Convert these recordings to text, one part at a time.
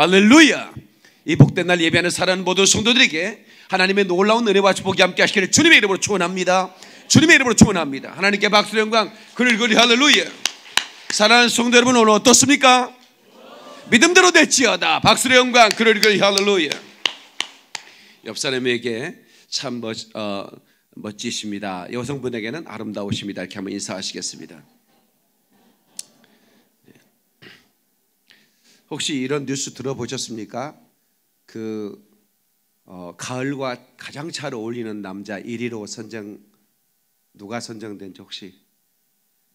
할렐루야! 이 복된 날 예배하는 사랑 모든 성도들에게 하나님의 놀라운 은혜와 축복이 함께 하시기를 주님의 이름으로 축원합니다. 주님의 이름으로 축원합니다. 하나님께 박수 영광 그를 그리 할렐루야. 사랑하는 성도 여러분 오늘 어떻습니까? 믿음대로 될지어다. 박수의 영광 그를 그리 할렐루야. 옆 사람에게 참 멋, 어, 멋지십니다. 여성분에게는 아름다우십니다. 이렇게 한번 인사하시겠습니다. 혹시 이런 뉴스 들어보셨습니까? 그 어, 가을과 가장 잘 어울리는 남자 1위로 선정 누가 선정된지 혹시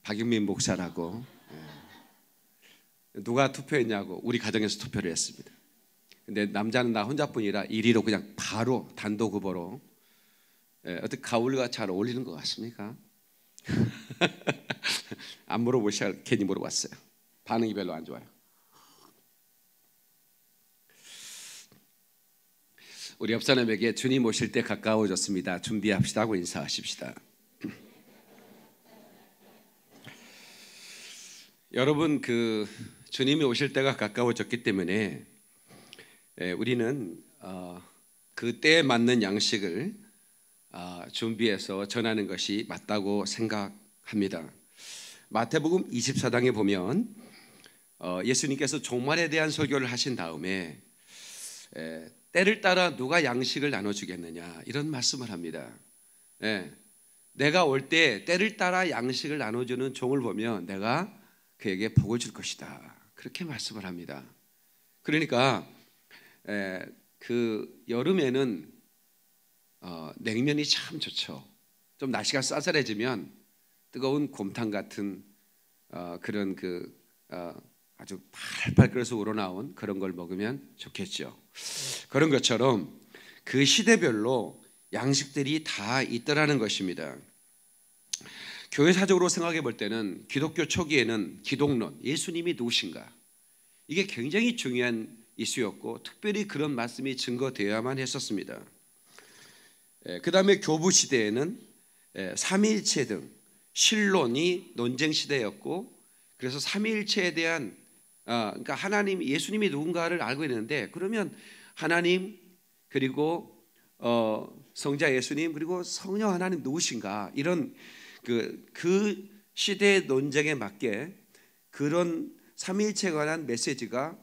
박영민 목사라고 예. 누가 투표했냐고 우리 가정에서 투표를 했습니다. 근데 남자는 나 혼자뿐이라 1위로 그냥 바로 단독 후보로 예, 어떻게 가을과 잘 어울리는 것 같습니까? 안 물어보셔야 괜히 물어봤어요. 반응이 별로 안 좋아요. 우리 옆 사람에게 주님 오실 때 가까워졌습니다. 준비합시다 하고 인사하십시다. 여러분 그 주님이 오실 때가 가까워졌기 때문에 예, 우리는 어, 그때에 맞는 양식을 아, 준비해서 전하는 것이 맞다고 생각합니다. 마태복음 24장에 보면 어, 예수님께서 종말에 대한 설교를 하신 다음에 예, 때를 따라 누가 양식을 나눠주겠느냐 이런 말씀을 합니다. 예. 내가 올 때 때를 따라 양식을 나눠주는 종을 보면 내가 그에게 복을 줄 것이다. 그렇게 말씀을 합니다. 그러니까 예, 그 여름에는 어, 냉면이 참 좋죠. 좀 날씨가 싸늘해지면 뜨거운 곰탕 같은 어, 그런 그 어, 아주 팔팔 끓여서 우러나온 그런 걸 먹으면 좋겠죠. 그런 것처럼 그 시대별로 양식들이 다 있더라는 것입니다. 교회사적으로 생각해 볼 때는 기독교 초기에는 기독론, 예수님이 누구신가 이게 굉장히 중요한 이슈였고 특별히 그런 말씀이 증거되어야만 했었습니다. 그 다음에 교부 시대에는 삼위일체 등 신론이 논쟁 시대였고 그래서 삼위일체에 대한 어, 그러니까 하나님 예수님이 누군가를 알고 있는데 그러면 하나님 그리고 어, 성자 예수님 그리고 성령 하나님 누구신가 이런 그, 그 시대의 논쟁에 맞게 그런 삼위일체에 관한 메시지가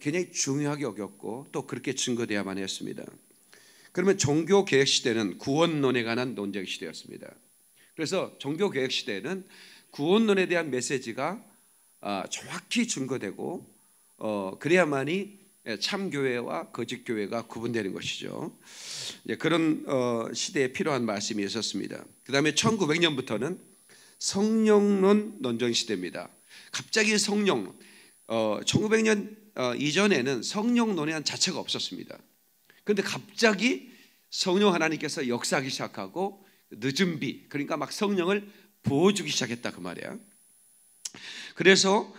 굉장히 중요하게 여겼고 또 그렇게 증거되야만 했습니다. 그러면 종교 개혁 시대는 구원론에 관한 논쟁 시대였습니다. 그래서 종교 개혁 시대는 구원론에 대한 메시지가 아, 정확히 증거되고 어, 그래야만이 예, 참 교회와 거짓 교회가 구분되는 것이죠. 그런 어, 시대에 필요한 말씀이 있었습니다. 그다음에 1900년부터는 성령론 논쟁 시대입니다. 갑자기 성령 어, 1900년 어, 이전에는 성령론의 자체가 없었습니다. 그런데 갑자기 성령 하나님께서 역사하기 시작하고 늦은 비 그러니까 막 성령을 부어주기 시작했다 그 말이야. 그래서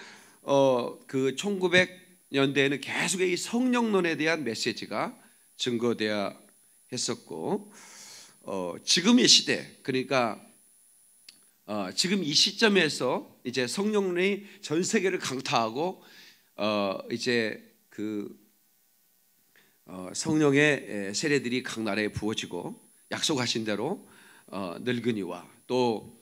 어, 그 1900년대에는 계속 이 성령론에 대한 메시지가 증거되어 했었고 어, 지금의 시대 그러니까 어, 지금 이 시점에서 이제 성령론이 전 세계를 강타하고 어, 이제 그 어, 성령의 세례들이 각 나라에 부어지고 약속하신 대로 어, 늙은이와 또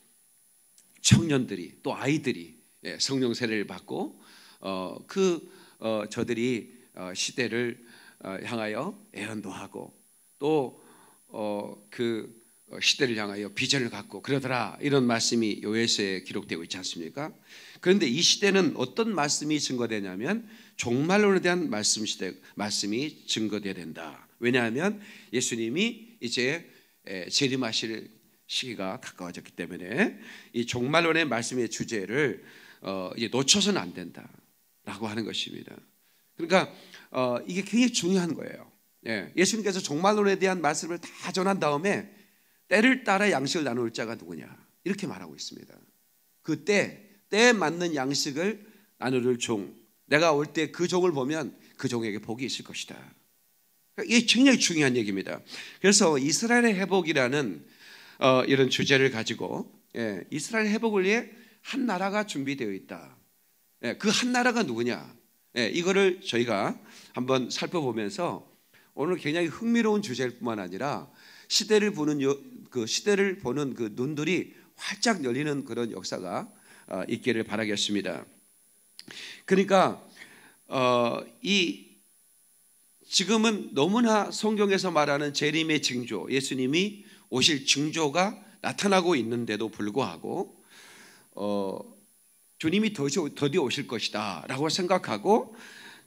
청년들이 또 아이들이 예, 성령 세례를 받고 어, 그 어, 저들이 어, 시대를 어, 향하여 애언도 하고 또그 어, 어, 시대를 향하여 비전을 갖고 그러더라 이런 말씀이 요에서에 기록되고 있지 않습니까? 그런데 이 시대는 어떤 말씀이 증거되냐면 종말론에 대한 말씀 시대 말씀이 증거돼야 된다. 왜냐하면 예수님이 이제 예, 재림하실 시기가 가까워졌기 때문에 이 종말론의 말씀의 주제를 어, 이제 놓쳐서는 안 된다라고 하는 것입니다. 그러니까 어, 이게 굉장히 중요한 거예요. 예, 예수님께서 종말론에 대한 말씀을 다 전한 다음에 때를 따라 양식을 나눌 자가 누구냐 이렇게 말하고 있습니다. 그때 때에 맞는 양식을 나누를 종 내가 올 때 그 종을 보면 그 종에게 복이 있을 것이다. 그러니까 이게 굉장히 중요한 얘기입니다. 그래서 이스라엘의 회복이라는 어, 이런 주제를 가지고 예, 이스라엘 회복을 위해 한 나라가 준비되어 있다. 예, 그한 나라가 누구냐? 예, 이거를 저희가 한번 살펴보면서 오늘 굉장히 흥미로운 주제일 뿐만 아니라 시대를 보는 그 시대를 보는 그 눈들이 활짝 열리는 그런 역사가 어, 있기를 바라겠습니다. 그러니까 어, 이 지금은 너무나 성경에서 말하는 재림의 징조, 예수님이 오실 징조가 나타나고 있는데도 불구하고 어, 주님이 더디 오실 것이다라고 생각하고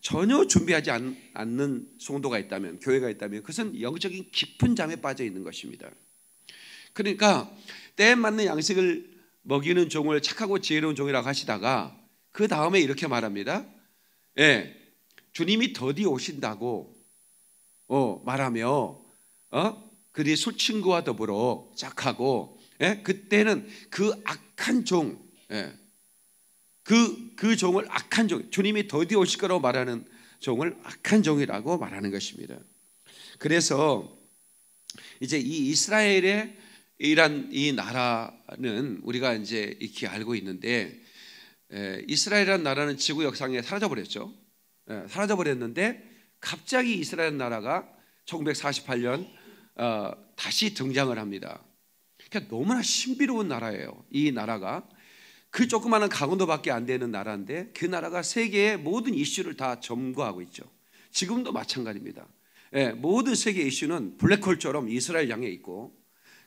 전혀 준비하지 않, 는 송도가 있다면 교회가 있다면 그것은 영적인 깊은 잠에 빠져 있는 것입니다. 그러니까 때에 맞는 양식을 먹이는 종을 착하고 지혜로운 종이라고 하시다가 그 다음에 이렇게 말합니다. 예, 주님이 더디 오신다고 어, 말하며 어? 그리 술친구와 더불어 착하고 예? 그때는 그 악한 종, 예. 그, 그 종을 악한 종, 주님이 더디 오실 거라고 말하는 종을 악한 종이라고 말하는 것입니다. 그래서 이제 이 이스라엘의 이란 이 나라는 우리가 이제 익히 알고 있는데 에, 예, 이스라엘이라는 나라는 지구 역상에 사라져 버렸죠. 예, 사라져 버렸는데 갑자기 이스라엘 나라가 1948년 어, 다시 등장을 합니다. 그러니까 너무나 신비로운 나라예요. 이 나라가 그 조그마한 강원도밖에 안 되는 나라인데 그 나라가 세계의 모든 이슈를 다 점거하고 있죠. 지금도 마찬가지입니다. 예, 모든 세계 이슈는 블랙홀처럼 이스라엘 양에 있고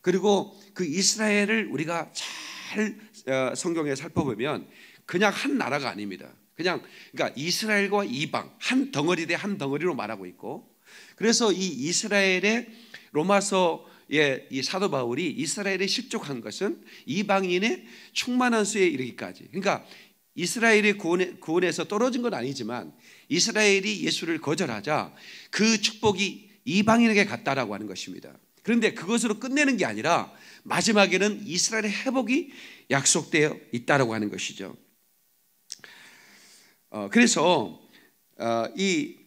그리고 그 이스라엘을 우리가 잘 어, 성경에 살펴보면 그냥 한 나라가 아닙니다. 그냥 그러니까 이스라엘과 이방 한 덩어리 대 한 덩어리로 말하고 있고 그래서 이 이스라엘의 로마서 예, 이 사도 바울이 이스라엘에 실족한 것은 이방인의 충만한 수에 이르기까지. 그러니까 이스라엘이 구원에, 서 떨어진 건 아니지만 이스라엘이 예수를 거절하자 그 축복이 이방인에게 갔다라고 하는 것입니다. 그런데 그것으로 끝내는 게 아니라 마지막에는 이스라엘의 회복이 약속되어 있다라고 하는 것이죠. 어, 그래서 어, 이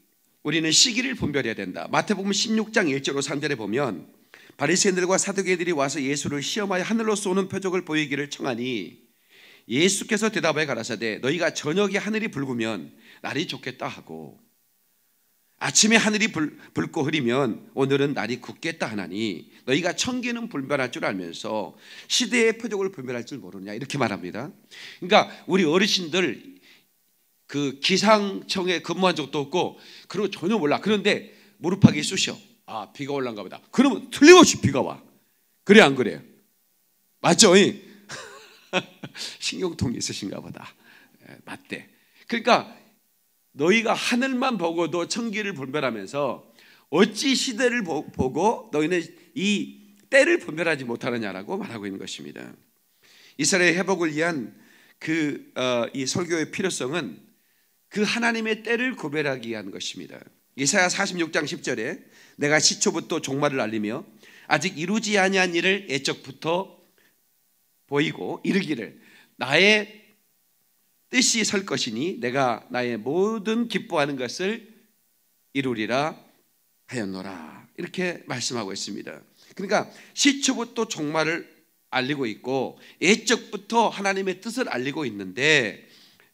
우리는 시기를 분별해야 된다. 마태복음 16장 1절로 3절에 보면 바리새인들과 사두개들이 와서 예수를 시험하여 하늘로서 오는 표적을 보이기를 청하니 예수께서 대답하여 가라사대 너희가 저녁에 하늘이 붉으면 날이 좋겠다 하고 아침에 하늘이 붉, 고 흐리면 오늘은 날이 굳겠다 하나니 너희가 천기는 불변할 줄 알면서 시대의 표적을 분별할 줄 모르느냐 이렇게 말합니다. 그러니까 우리 어르신들 그 기상청에 근무한 적도 없고 그리고 전혀 몰라. 그런데 무릎팍이 쑤셔. 아, 비가 올란가 보다. 그러면 틀림없이 비가 와. 그래, 안 그래요? 맞죠? 신경통이 있으신가 보다. 에, 예, 맞대. 그러니까 너희가 하늘만 보고도 천기를 분별하면서 어찌 시대를 보, 보고 너희는 이 때를 분별하지 못하느냐라고 말하고 있는 것입니다. 이스라엘 회복을 위한 그이 어, 설교의 필요성은 그 하나님의 때를 구별하기 위한 것입니다. 이사야 46장 10절에 내가 시초부터 종말을 알리며 아직 이루지 아니한 일을 예적부터 보이고 이르기를 나의 뜻이 설 것이니 내가 나의 모든 기뻐하는 것을 이루리라 하였노라 이렇게 말씀하고 있습니다. 그러니까 시초부터 종말을 알리고 있고 예적부터 하나님의 뜻을 알리고 있는데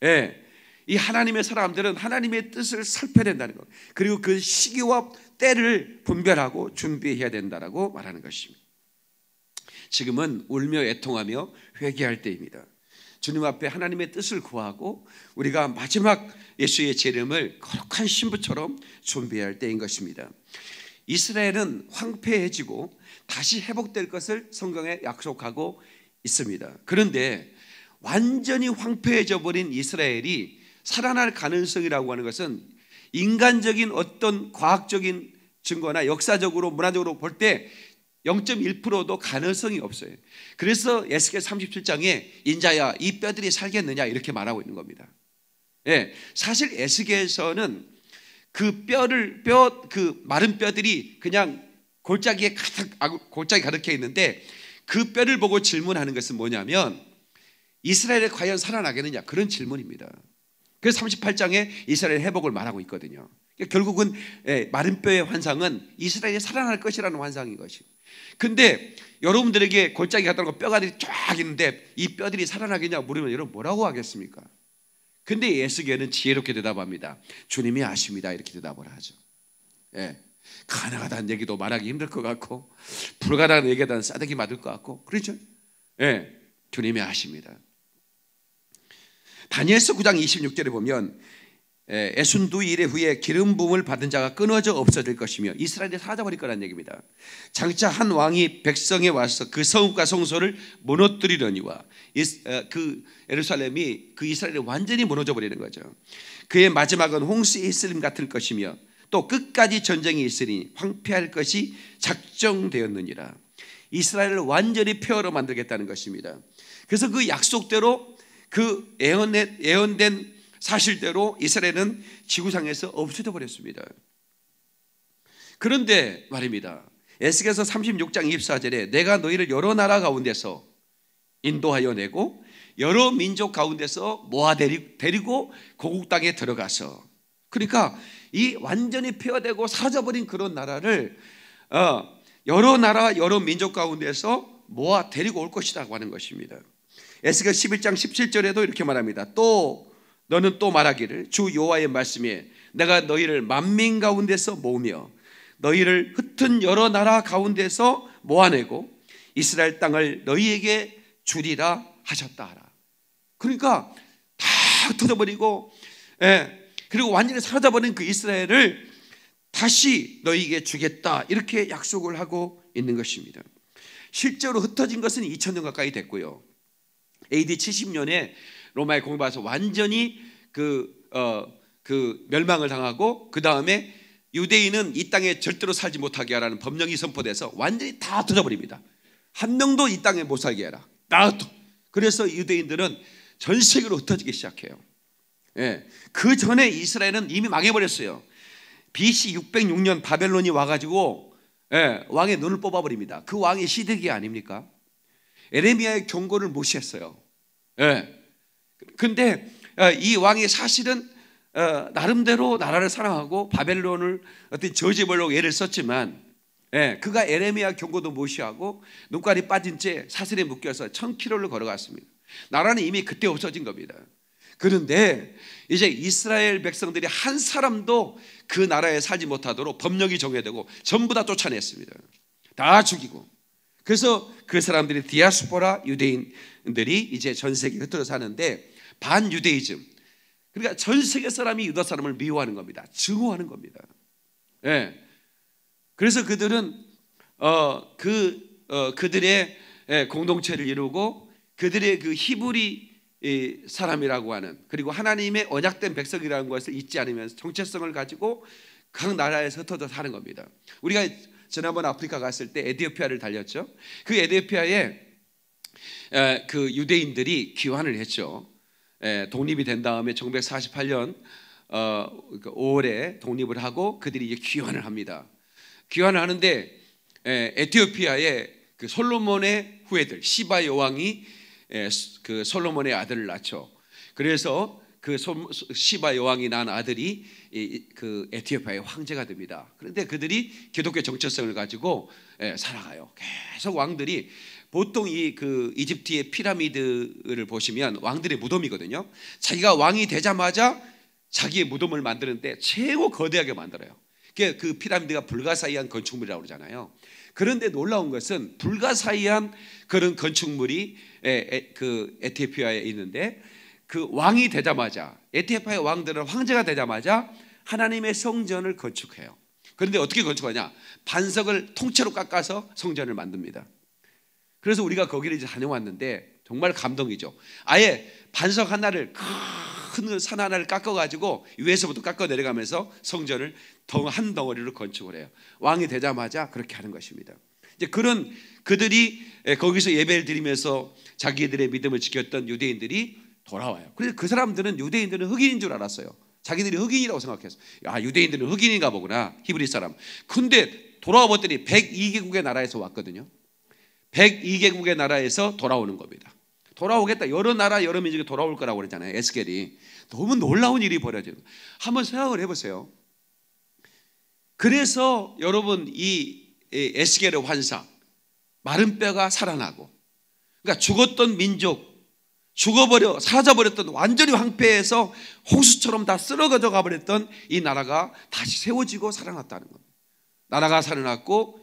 예, 이 하나님의 사람들은 하나님의 뜻을 살펴야 된다는 것. 그리고 그 시기와 때를 분별하고 준비해야 된다라고 말하는 것입니다. 지금은 울며 애통하며 회개할 때입니다. 주님 앞에 하나님의 뜻을 구하고 우리가 마지막 예수의 재림을 거룩한 신부처럼 준비할 때인 것입니다. 이스라엘은 황폐해지고 다시 회복될 것을 성경에 약속하고 있습니다. 그런데 완전히 황폐해져 버린 이스라엘이 살아날 가능성이라고 하는 것은 인간적인 어떤 과학적인 증거나 역사적으로 문화적으로 볼 때 0.1%도 가능성이 없어요. 그래서 에스겔 37장에 인자야 이 뼈들이 살겠느냐 이렇게 말하고 있는 겁니다. 예. 사실 에스겔에서는 그 뼈를 뼈 그 마른 뼈들이 그냥 골짜기에 가득 아, 골짜기 가득해 있는데 그 뼈를 보고 질문하는 것은 뭐냐면 이스라엘에 과연 살아나겠느냐 그런 질문입니다. 그 38장에 이스라엘 회복을 말하고 있거든요. 그러니까 결국은 예, 마른 뼈의 환상은 이스라엘이 살아날 것이라는 환상인 것이. 근데 여러분들에게 골짜기 갔다고 뼈가 쫙 있는데 이 뼈들이 살아나겠냐 고 물으면 여러분 뭐라고 하겠습니까? 근데 예수께는 지혜롭게 대답합니다. 주님이 아십니다. 이렇게 대답을 하죠. 예. 가능하다는 얘기도 말하기 힘들 것 같고 불가능한 얘기에 다는 싸대기 맞을 것 같고 그렇죠? 예. 주님이 아십니다. 다니엘서 9장 26절에 보면 에순 두 일의 후에 기름 부음을 받은 자가 끊어져 없어질 것이며 이스라엘이 사라져버릴 거란 얘기입니다. 장차 한 왕이 백성에 와서 그 성읍과 성소를 무너뜨리려니와 그 예루살렘이 그 이스라엘이 완전히 무너져 버리는 거죠. 그의 마지막은 홍수의 슬림 같을 것이며 또 끝까지 전쟁이 있으니 황폐할 것이 작정되었느니라. 이스라엘을 완전히 폐허로 만들겠다는 것입니다. 그래서 그 약속대로 그 예언된, 예언된 사실대로 이스라엘은 지구상에서 없어져 버렸습니다. 그런데 말입니다. 에스겔서 36장 24절에 내가 너희를 여러 나라 가운데서 인도하여 내고 여러 민족 가운데서 모아 데리고 고국 땅에 들어가서 그러니까 이 완전히 폐허되고 사라져버린 그런 나라를 어, 여러 나라 여러 민족 가운데서 모아 데리고 올 것이라고 하는 것입니다. 에스겔 11장 17절에도 이렇게 말합니다. 또 너는 또 말하기를 주 여호와의 말씀에 내가 너희를 만민 가운데서 모으며 너희를 흩은 여러 나라 가운데서 모아내고 이스라엘 땅을 너희에게 주리라 하셨다 하라. 그러니까 다 흩어져버리고 예, 그리고 완전히 사라져버린 그 이스라엘을 다시 너희에게 주겠다 이렇게 약속을 하고 있는 것입니다. 실제로 흩어진 것은 2천년 가까이 됐고요. AD 70년에 로마의 공부해서 완전히 그, 어, 그 멸망을 당하고 그 다음에 유대인은 이 땅에 절대로 살지 못하게 하라는 법령이 선포돼서 완전히 다 터져버립니다. 한 명도 이 땅에 못 살게 해라. 나도. 그래서 유대인들은 전 세계로 흩어지기 시작해요. 예. 그 전에 이스라엘은 이미 망해버렸어요. BC 606년 바벨론이 와가지고 예, 왕의 눈을 뽑아버립니다. 그 왕이 시드기 아닙니까? 에레미야의 경고를 무시했어요. 예. 근데 어, 이 왕이 사실은 어, 나름대로 나라를 사랑하고 바벨론을 어떤 저지벌로 애를 썼지만 예, 그가 에레미야 경고도 무시하고 눈깔이 빠진 채 사슬에 묶여서 천킬로를 걸어갔습니다. 나라는 이미 그때 없어진 겁니다. 그런데 이제 이스라엘 백성들이 한 사람도 그 나라에 살지 못하도록 법령이 정해되고 전부 다 쫓아냈습니다. 다 죽이고 그래서 그 사람들이 디아스포라 유대인들이 이제 전 세계에 흩어져 사는데 반유대이즘. 그러니까 전 세계 사람이 유다 사람을 미워하는 겁니다. 증오하는 겁니다. 예. 그래서 그들은 어, 그 어, 그들의 예, 공동체를 이루고 그들의 그 히브리 이 사람이라고 하는 그리고 하나님의 언약된 백성이라는 것을 잊지 않으면서 정체성을 가지고 각 나라에서 흩어져 사는 겁니다. 우리가 지난번 아프리카 갔을 때 에디오피아를 달렸죠. 그 에디오피아에 그 유대인들이 귀환을 했죠. 독립이 된 다음에 1948년 5월에 어, 그러니까 독립을 하고 그들이 이제 귀환을 합니다. 귀환을 하는데 에, 티오피아의그 솔로몬의 후예들 시바 여왕이 그 솔로몬의 아들을 낳죠. 그래서 그 시바 여왕이 낳은 아들이 그 에티오피아의 황제가 됩니다. 그런데 그들이 기독교 정체성을 가지고 예, 살아가요. 계속 왕들이 보통 이 그 이집트의 피라미드를 보시면 왕들의 무덤이거든요. 자기가 왕이 되자마자 자기의 무덤을 만드는데 최고 거대하게 만들어요. 그 피라미드가 불가사의한 건축물이라고 그러잖아요. 그런데 놀라운 것은 불가사의한 그런 건축물이 에, 에, 그 에티오피아에 있는데 그 왕이 되자마자 에티오피의 왕들은 황제가 되자마자 하나님의 성전을 건축해요. 그런데 어떻게 건축하냐? 반석을 통째로 깎아서 성전을 만듭니다. 그래서 우리가 거기를 이제 다녀왔는데 정말 감동이죠. 아예 반석 하나를 큰 산 하나를 깎아가지고 위에서부터 깎아 내려가면서 성전을 덩한 덩어리로 건축을 해요. 왕이 되자마자 그렇게 하는 것입니다. 이제 그런 그들이 예, 거기서 예배를 드리면서 자기들의 믿음을 지켰던 유대인들이 돌아와요. 그래서 그 사람들은 유대인들은 흑인인 줄 알았어요. 자기들이 흑인이라고 생각해서 아 유대인들은 흑인인가 보구나 히브리 사람. 근데 돌아와 더니 102개국의 나라에서 왔거든요. 102개국의 나라에서 돌아오는 겁니다. 돌아오겠다. 여러 나라 여러 민족이 돌아올 거라고 그랬잖아요. 에스겔이 너무 놀라운 일이 벌어지는. 한번 생각을 해보세요. 그래서 여러분 이 에스겔의 환상 마른 뼈가 살아나고 그러니까 죽었던 민족 죽어버려 사라져버렸던 완전히 황폐해서 홍수처럼다 쓸어가져 가버렸던 이 나라가 다시 세워지고 살아났다는 겁니다. 나라가 살아났고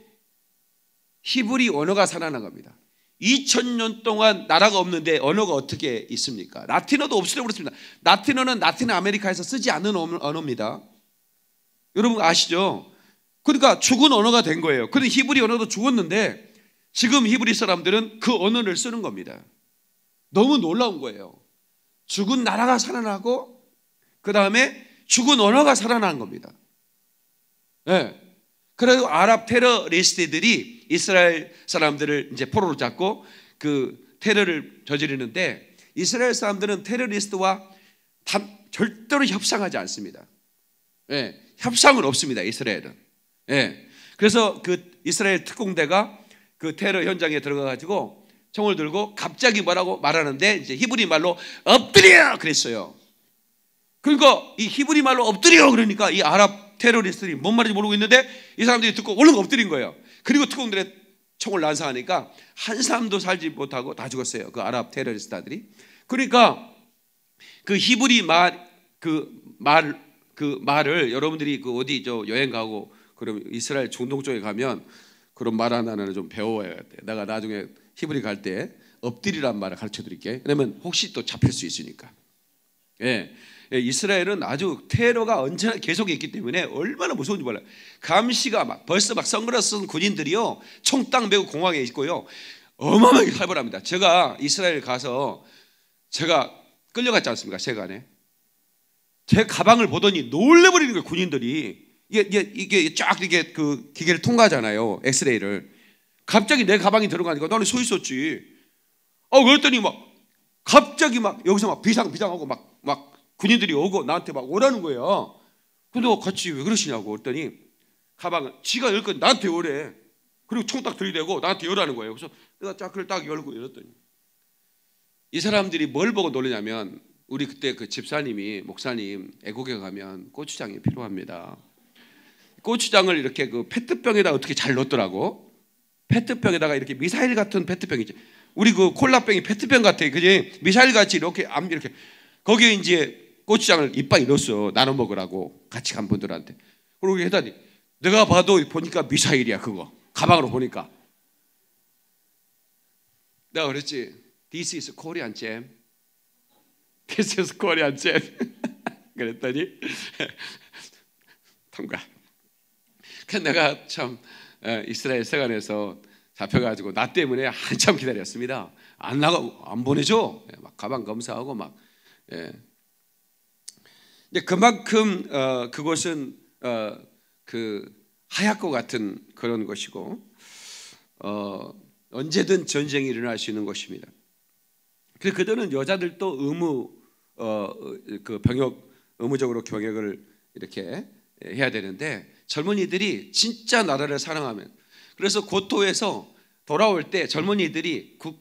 히브리 언어가 살아난겁니다 2000년 동안 나라가 없는데 언어가 어떻게 있습니까? 라틴어도 없으려 고그랬습니다 라틴어는 라틴 아메리카에서 쓰지 않는 언어입니다. 여러분 아시죠? 그러니까 죽은 언어가 된 거예요. 그런데 히브리 언어도 죽었는데 지금 히브리 사람들은 그 언어를 쓰는 겁니다. 너무 놀라운 거예요. 죽은 나라가 살아나고 그 다음에 죽은 언어가 살아난 겁니다. 네. 그래서 아랍 테러리스트들이 이스라엘 사람들을 이제 포로로 잡고 그 테러를 저지르는데 이스라엘 사람들은 테러리스트와 절대로 협상하지 않습니다. 네. 협상은 없습니다. 이스라엘은. 네. 그래서 그 이스라엘 특공대가 그 테러 현장에 들어가 가지고 총을 들고 갑자기 뭐라고 말하는데 이제 히브리 말로 엎드려 그랬어요. 그러니까 이 히브리 말로 엎드려 그러니까 이 아랍 테러리스트들이 뭔 말인지 모르고 있는데 이 사람들이 듣고 얼른 엎드린 거예요. 그리고 특공들의 총을 난사하니까 한 사람도 살지 못하고 다 죽었어요. 그 아랍 테러리스트들이. 그러니까 그 히브리 말 그 말그 그 말을 여러분들이 그 어디 저 여행 가고 그럼 이스라엘 중동 쪽에 가면 그런 말 하나는 좀 배워야 돼. 내가 나중에 히브리 갈 때 엎드리란 말을 가르쳐 드릴게. 왜냐면 혹시 또 잡힐 수 있으니까. 예. 예. 이스라엘은 아주 테러가 언제나 계속 있기 때문에 얼마나 무서운지 몰라요. 감시가 막 벌써 막 선글라스 쓴 군인들이요. 총땅 메고 공항에 있고요. 어마어마하게 살벌합니다. 제가 이스라엘 가서 제가 끌려갔지 않습니까? 세간에. 제 가방을 보더니 놀래버리는 거예요, 군인들이. 이게, 이게, 이게 쫙 이게 그 기계를 통과하잖아요. 엑스레이를. 갑자기 내 가방이 들어가니까 나는 서 있었지. 어, 그랬더니 막 갑자기 막 여기서 막 비상비상하고 막, 막 군인들이 오고 나한테 막 오라는 거예요. 근데 같이 왜 그러시냐고 그랬더니 가방을 지가 열 건 나한테 오래. 그리고 총 딱 들이대고 나한테 열라는 거예요. 그래서 내가 자크를 딱 열고 열었더니 이 사람들이 뭘 보고 놀리냐면 우리 그때 그 집사님이 목사님 애국에 가면 고추장이 필요합니다. 고추장을 이렇게 그 페트병에다 어떻게 잘 넣더라고. 페트병에다가 이렇게 미사일 같은 페트병 있죠. 우리 그 콜라병이 페트병 같아. 그지? 미사일 같이 이렇게 암 이렇게 거기에 이제 고추장을 이빨에 넣었어. 나눠 먹으라고 같이 간 분들한테. 그러고 해더니 내가 봐도 보니까 미사일이야 그거. 가방으로 보니까. 내가 그랬지. This is Korean jam. This is Korean jam. 그랬더니 통과. 그 내가 참 예, 이스라엘 세관에서 잡혀가지고 나 때문에 한참 기다렸습니다. 안 나가 안 보내죠. 예, 막 가방 검사하고 막. 예. 근데 그만큼 어, 그곳은 어, 그 하얗고 같은 그런 것이고 어, 언제든 전쟁이 일어날 수 있는 것입니다. 그 그들은 여자들도 의무 어, 그 병역 의무적으로 병역을 이렇게 해야 되는데 젊은이들이 진짜 나라를 사랑하면 그래서 고토에서 돌아올 때 젊은이들이 국,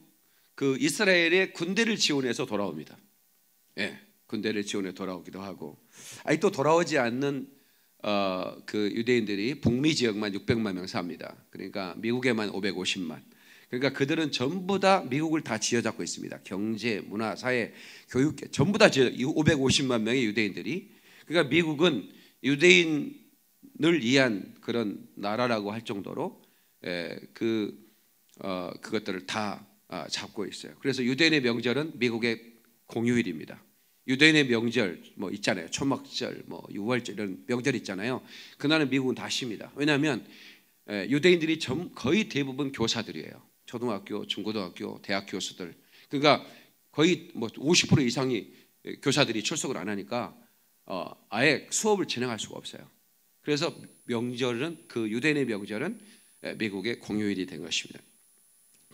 그 이스라엘의 군대를 지원해서 돌아옵니다. 예, 군대를 지원해 돌아오기도 하고 아니 또 돌아오지 않는 어, 그 유대인들이 북미 지역만 600만 명 삽니다. 그러니까 미국에만 550만. 그러니까 그들은 전부 다 미국을 다 지어잡고 있습니다. 경제, 문화, 사회, 교육 전부 다 지어 550만 명의 유대인들이. 그러니까 미국은 유대인 늘 이한 해 그런 나라라고 할 정도로 에, 예, 그 어, 그것들을 다 아, 잡고 있어요. 그래서 유대인의 명절은 미국의 공휴일입니다. 유대인의 명절 뭐 있잖아요. 초막절, 뭐 유월절 이런 명절 있잖아요. 그날은 미국은 다 쉽니다. 왜냐하면 에, 예, 유대인들이 점, 거의 대부분 교사들이에요. 초등학교, 중고등학교, 대학 교수들. 그러니까 거의 뭐50% 이상이 교사들이 출석을 안 하니까 어, 아예 수업을 진행할 수가 없어요. 그래서 명절은 그 유대인의 명절은 미국의 공휴일이 된 것입니다.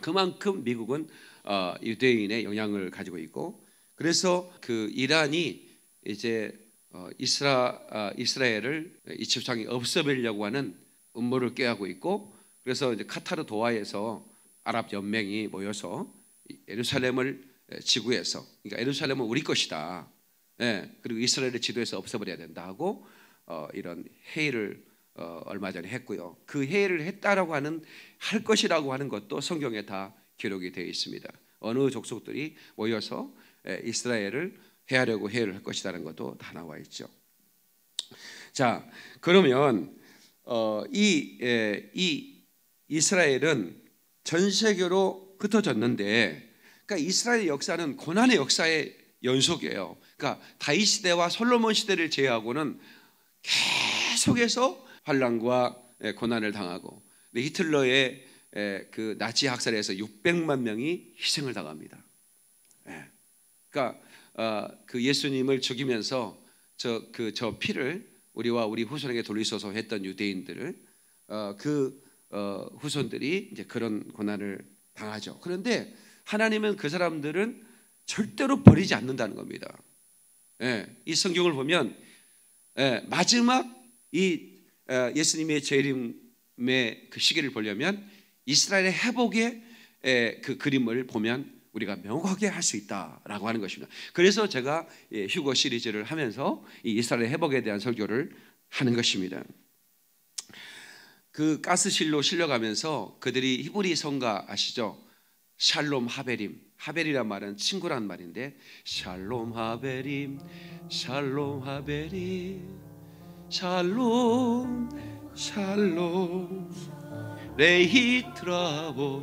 그만큼 미국은 어, 유대인의 영향을 가지고 있고 그래서 그 이란이 이제 어, 이스라 어, 이스라엘을 이집장이없애려고 하는 음모를 꾀하고 있고 그래서 이제 카타르 도하에서 아랍 연맹이 모여서 예루살렘을 지구에서 그러니까 예루살렘은 우리 것이다. 예, 그리고 이스라엘을 지도에서 없애버려야 된다 하고 어, 이런 회의를 어, 얼마 전에 했고요. 그 회의를 했다라고 하는 할 것이라고 하는 것도 성경에 다 기록이 되어 있습니다. 어느 족속들이 모여서 이스라엘을 해하려고 회의를 할 것이라는 것도 다 나와 있죠. 자, 그러면 어, 이, 에, 이 이스라엘은 전 세계로 흩어졌는데, 그러니까 이스라엘 역사는 고난의 역사의 연속이에요. 그러니까 다윗 시대와 솔로몬 시대를 제외하고는 계속해서 환란과 예, 고난을 당하고 히틀러의 예, 그 나치 학살에서 600만 명이 희생을 당합니다. 예. 그러니까 어, 그 예수님을 죽이면서 저 그저 그, 피를 우리와 우리 후손에게 돌리소서 했던 유대인들을 어, 그 어, 후손들이 이제 그런 고난을 당하죠. 그런데 하나님은 그 사람들은 절대로 버리지 않는다는 겁니다. 이 성경을 보면 예, 마지막 이 어, 예수님의 재림의 그 시기를 보려면 이스라엘의 회복의 그 그림을 보면 우리가 명확하게 할 수 있다라고 하는 것입니다. 그래서 제가 예, 휴거 시리즈를 하면서 이스라엘 의 회복에 대한 설교를 하는 것입니다. 그 가스실로 실려가면서 그들이 히브리 성가 아시죠? 샬롬 하베림 하벨이란 말은 친구란 말인데 샬롬 하벨임 샬롬 하벨임 샬롬 샬롬 레히 트라보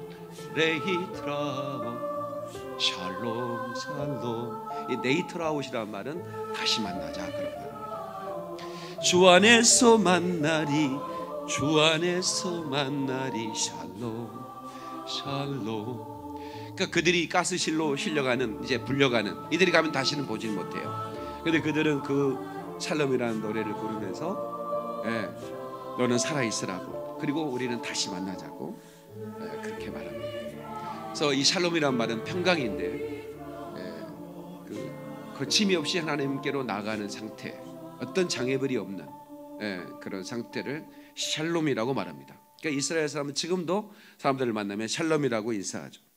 레히 트라보 샬롬 샬롬 이 네이트라웃이란 말은 다시 만나자 그런 말입니주 안에서 만나리 주 안에서 만나리 샬롬 샬롬 그러니까 그들이 가스실로 실려가는 이제 불려가는 이들이 가면 다시는 보지는 못해요. 근데 그들은 그 샬롬이라는 노래를 부르면서 예, 너는 살아 있으라고 그리고 우리는 다시 만나자고 예, 그렇게 말합니다. 그래서 이 샬롬이란 말은 평강인데 예, 그 거침이 없이 하나님께로 나가는 상태, 어떤 장애물이 없는 예, 그런 상태를 샬롬이라고 말합니다. 그러니까 이스라엘 사람은 지금도 사람들을 만나면 샬롬이라고 인사하죠.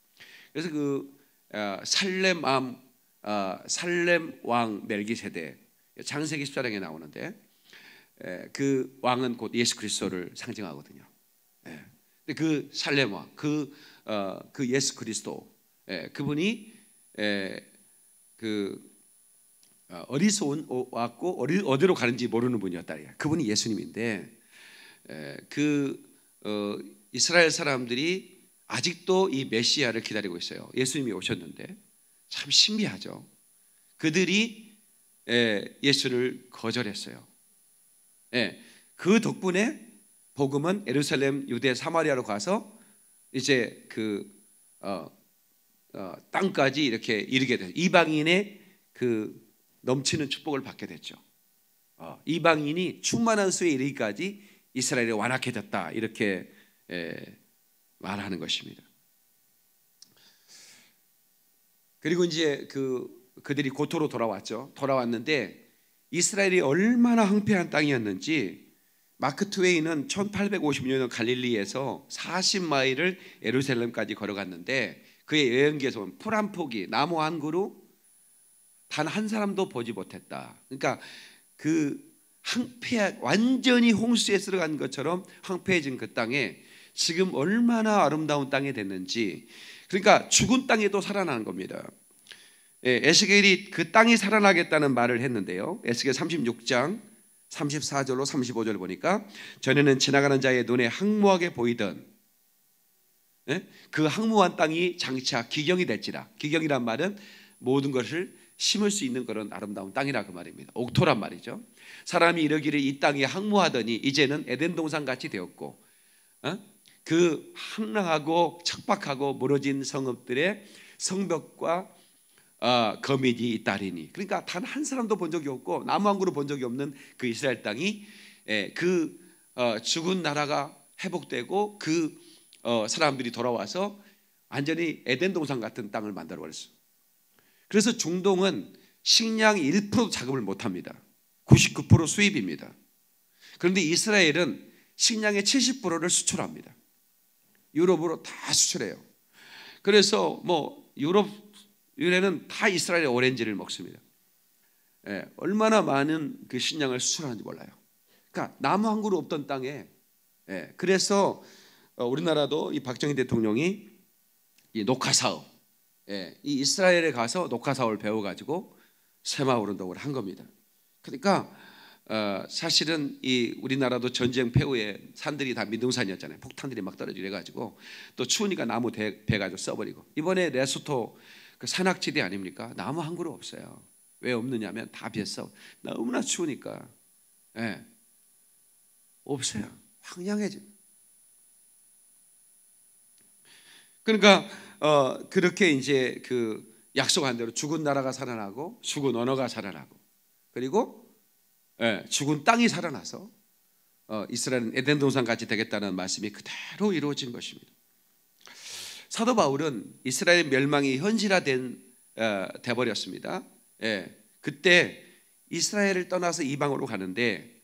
그래서 그 어, 살렘 암 어, 살렘 왕멜기세대 장세기 14장에 나오는데 그 왕은 곧 예수 그리스도를 상징하거든요. 예. 근데 그 살렘 왕, 그, 어, 그 예수 그리스도, 예, 그분이 그 어디서 온, 왔고 어디, 어디로 가는지 모르는 분이었다. 예. 그분이 예수님인데 그 이스라엘 사람들이 아직도 이 메시아를 기다리고 있어요. 예수님이 오셨는데 참 신비하죠. 그들이 예, 예수를 거절했어요. 예, 그 덕분에 복음은 예루살렘, 유대, 사마리아로 가서 이제 그 어, 어, 땅까지 이렇게 이르게 돼 이방인의 그 넘치는 축복을 받게 됐죠. 어, 이방인이 충만한 수에 이르기까지 이스라엘이 완악해졌다 이렇게 에, 예, 말하는 것입니다. 그리고 이제 그 그들이 고토로 돌아왔죠. 돌아왔는데 이스라엘이 얼마나 황폐한 땅이었는지 마크 트웨이는 1850년 갈릴리에서 40마일을 예루살렘까지 걸어갔는데 그의 여행기에서 본풀한 포기, 나무 한 그루 단 한 사람도 보지 못했다. 그러니까 그 황폐 완전히 홍수에 들어간 것처럼 황폐해진 그 땅에 지금 얼마나 아름다운 땅이 됐는지 그러니까 죽은 땅에도 살아나는 겁니다. 예, 에스겔이 그 땅이 살아나겠다는 말을 했는데요. 에스겔 36장 34절로 35절 보니까 전에는 지나가는 자의 눈에 항무하게 보이던 예? 그 항무한 땅이 장차 기경이 될지라. 기경이란 말은 모든 것을 심을 수 있는 그런 아름다운 땅이라 그 말입니다. 옥토란 말이죠. 사람이 이러기를 이 땅에 항무하더니 이제는 에덴 동산 같이 되었고 어? 그 황량하고 척박하고 멀어진 성읍들의 성벽과 어, 거민이 딸이니 그러니까 단 한 사람도 본 적이 없고 나무 한 그루 본 적이 없는 그 이스라엘 땅이 예, 그 어, 죽은 나라가 회복되고 그 어, 사람들이 돌아와서 완전히 에덴 동산 같은 땅을 만들어 버렸어. 그래서 중동은 식량 1% 작업을 못 합니다. 99% 수입입니다. 그런데 이스라엘은 식량의 70%를 수출합니다. 유럽으로 다 수출해요. 그래서 뭐 유럽 유래는 다 이스라엘의 오렌지를 먹습니다. 예, 얼마나 많은 그 식량을 수출하는지 몰라요. 그러니까 나무 한 그루 없던 땅에 예, 그래서 어, 우리나라도 이 박정희 대통령이 이 녹화 사업, 예, 이 이스라엘에 가서 녹화 사업을 배워가지고 새마을 운동을 한 겁니다. 그러니까 어, 사실은 이 우리나라도 전쟁 폐후에 산들이 다 민둥산이었잖아요. 폭탄들이 막 떨어지고 그래가지고 또 추우니까 나무 대, 배가지고 써버리고 이번에 레소토 그 산악지대 아닙니까? 나무 한 그루 없어요. 왜 없느냐면 다 비었어. 너무나 추우니까. 예. 네. 없어요. 황량해져. 그러니까 어, 그렇게 이제 그 약속한 대로 죽은 나라가 살아나고 죽은 언어가 살아나고 그리고 예, 죽은 땅이 살아나서 어, 이스라엘 은 에덴 동산 같이 되겠다는 말씀이 그대로 이루어진 것입니다. 사도 바울은 이스라엘 멸망이 현실화된 어, 돼 버렸습니다. 예, 그때 이스라엘을 떠나서 이방으로 가는데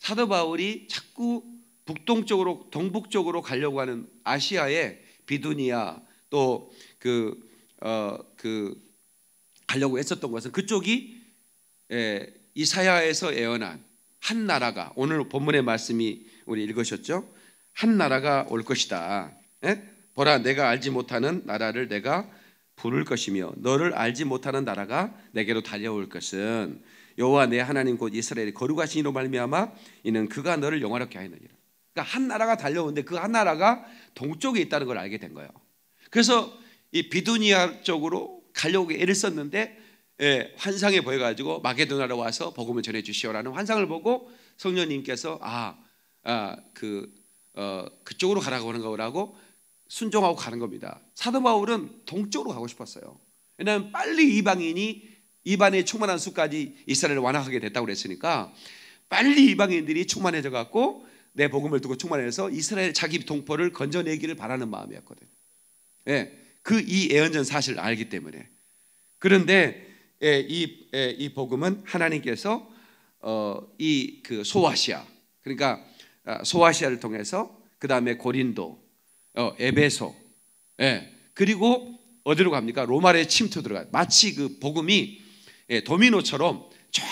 사도 바울이 자꾸 북동쪽으로 동북쪽으로 가려고 하는 아시아의 비두니아 또 그 어그 어, 그 가려고 했었던 것은 그쪽이 예, 이사야에서 예언한 한 나라가 오늘 본문의 말씀이 우리 읽으셨죠? 한 나라가 올 것이다. 에? 예? 보라 내가 알지 못하는 나라를 내가 부를 것이며 너를 알지 못하는 나라가 내게로 달려올 것은 여호와 내 하나님 곧 이스라엘의 거룩하신 이로 말미암아 이는 그가 너를 영화롭게 하느니라. 그러니까 한 나라가 달려오는데 그 한 나라가 동쪽에 있다는 걸 알게 된 거예요. 그래서 이 비두니아 쪽으로 가려고 애를 썼는데 예, 환상에 보여가지고 마게도나로 와서 복음을 전해 주시오라는 환상을 보고 성령님께서 아, 아, 그, 어, 그쪽으로 가라고 하는 거라고 순종하고 가는 겁니다. 사도 바울은 동쪽으로 가고 싶었어요. 왜냐하면 빨리 이방인이 이방에 충만한 수까지 이스라엘을 완화하게 됐다고 그랬으니까 빨리 이방인들이 충만해져 갖고 내 복음을 두고 충만해서 이스라엘 자기 동포를 건져내기를 바라는 마음이었거든요. 예, 그이 예언전 사실을 알기 때문에 그런데 예, 이, 예, 이 복음은 하나님께서 어, 이 그 소아시아 그러니까 아, 소아시아를 통해서 그 다음에 고린도, 어, 에베소, 예, 그리고 어디로 갑니까? 로마의 침투 들어가. 마치 그 복음이 도미노처럼 쫙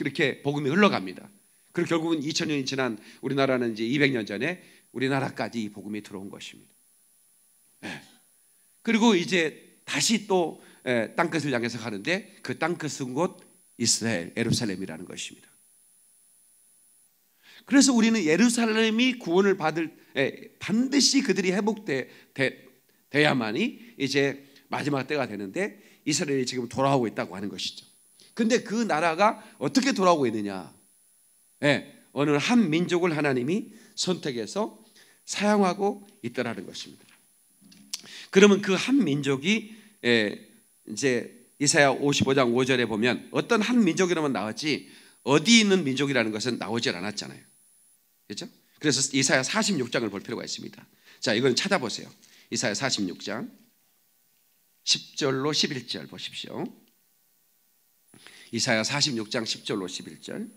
이렇게 복음이 흘러갑니다. 그리고 결국은 2000년이 지난 우리나라는 이제 200년 전에 우리나라까지 이 복음이 들어온 것입니다. 그리고 이제 다시 또 예, 땅끝을 향해서 가는데 그 땅끝은 곧 이스라엘, 예루살렘이라는 것입니다. 그래서 우리는 예루살렘이 구원을 받을 예, 반드시 그들이 회복돼 야만이 이제 마지막 때가 되는데 이스라엘이 지금 돌아오고 있다고 하는 것이죠. 근데 그 나라가 어떻게 돌아오고 있느냐? 예, 어느 한 민족을 하나님이 선택해서 사용하고 있다라는 것입니다. 그러면 그 한 민족이 예, 이제 이사야 55장 5절에 보면 어떤 한 민족이라면 나왔지 어디 있는 민족이라는 것은 나오질 않았잖아요. 그렇죠? 그래서 이사야 46장을 볼 필요가 있습니다. 자, 이건 찾아보세요. 이사야 46장 10절로 11절 보십시오. 이사야 46장 10절로 11절.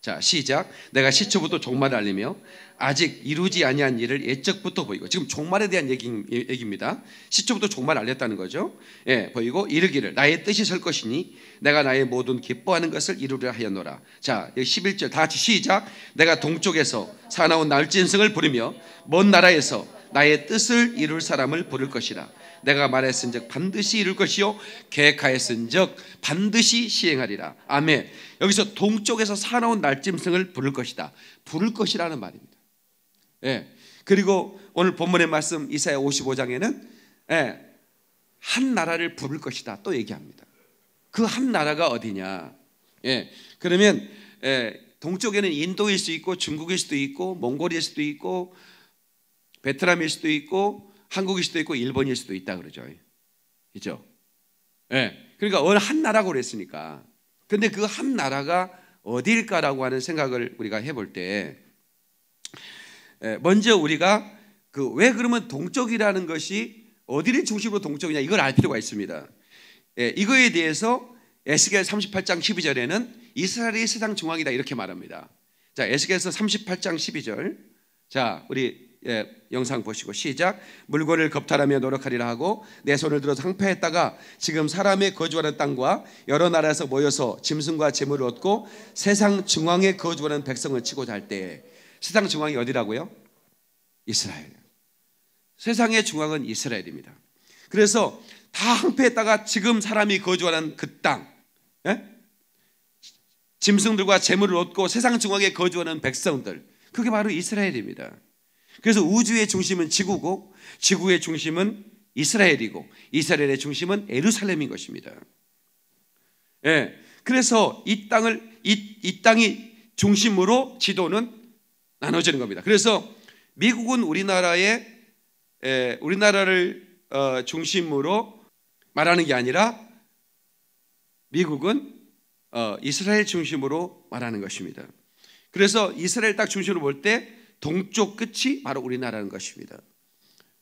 자 시작. 내가 시초부터 종말을 알리며 아직 이루지 아니한 일을 예적부터 보이고 지금 종말에 대한 얘기, 입니다 시초부터 종말을 알렸다는 거죠. 예, 보이고 이르기를 나의 뜻이 설 것이니 내가 나의 모든 기뻐하는 것을 이루려 하였노라. 자, 11절 다 같이 시작. 내가 동쪽에서 사나운 날진승을 부리며 먼 나라에서 나의 뜻을 이룰 사람을 부를 것이라 내가 말했은즉 반드시 이룰 것이요 계획하였은즉 반드시 시행하리라 아멘 여기서 동쪽에서 사나운 날짐승을 부를 것이다 부를 것이라는 말입니다 예. 그리고 오늘 본문의 말씀 이사야 55장에는 예, 한 나라를 부를 것이다 또 얘기합니다 그 한 나라가 어디냐 예, 그러면 예, 동쪽에는 인도일 수 있고 중국일 수도 있고 몽골일 수도 있고 베트남일 수도 있고 한국일 수도 있고 일본일 수도 있다 그러죠. 그죠? 예. 네. 그러니까 어느 한 나라고 그랬으니까. 근데 그 한 나라가 어디일까라고 하는 생각을 우리가 해볼 때 예, 먼저 우리가 그 왜 그러면 동쪽이라는 것이 어디를 중심으로 동쪽이냐 이걸 알 필요가 있습니다. 예, 이거에 대해서 에스겔 38장 12절에는 이스라엘이 세상 중앙이다 이렇게 말합니다. 자, 에스겔서 38장 12절. 자, 우리 예, 영상 보시고 시작 물건을 겁탈하며 노력하리라 하고 내 손을 들어서 항패했다가 지금 사람의 거주하는 땅과 여러 나라에서 모여서 짐승과 재물을 얻고 세상 중앙에 거주하는 백성을 치고잘 때에 세상 중앙이 어디라고요? 이스라엘 세상의 중앙은 이스라엘입니다 그래서 다 항패했다가 지금 사람이 거주하는 그땅 예? 짐승들과 재물을 얻고 세상 중앙에 거주하는 백성들 그게 바로 이스라엘입니다 그래서 우주의 중심은 지구고 지구의 중심은 이스라엘이고 이스라엘의 중심은 에루살렘인 것입니다. 예. 그래서 이 땅을 이, 이 땅이 중심으로 지도는 나눠지는 겁니다. 그래서 미국은 우리나라의 에, 예, 우리나라를 어, 중심으로 말하는 게 아니라 미국은 어, 이스라엘 중심으로 말하는 것입니다. 그래서 이스라엘 딱 중심으로 볼때 동쪽 끝이 바로 우리나라는 것입니다.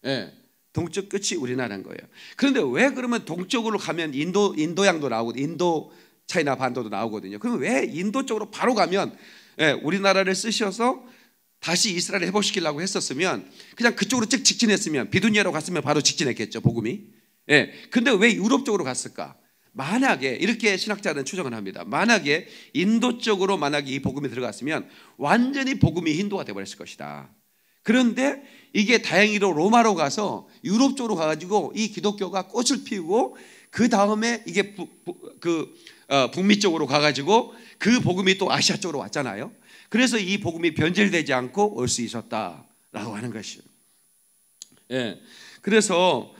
예, 동쪽 끝이 우리나라인 거예요. 그런데 왜 그러면 동쪽으로 가면 인도 인도양도 나오고 인도 차이나 반도도 나오거든요. 그러왜 인도 쪽으로 바로 가면 예, 우리나라를 쓰셔서 다시 이스라엘 회복시키려고 했었으면 그냥 그쪽으로 쭉 직진했으면 비두니아로 갔으면 바로 직진했겠죠 복음이. 예, 근데 왜 유럽 쪽으로 갔을까? 만약에 이렇게 신학자는 추정을 합니다. 만약에 인도 쪽으로 만약에 이 복음이 들어갔으면 완전히 복음이 힌두가 되버렸을 것이다. 그런데 이게 다행히도 로마로 가서 유럽 쪽으로 가가지고 이 기독교가 꽃을 피우고 그 다음에 이게 부, 부, 그 어, 북미 쪽으로 가가지고 그 복음이 또 아시아 쪽으로 왔잖아요. 그래서 이 복음이 변질되지 않고 올 수 있었다라고 하는 것이에요. 예. 그래서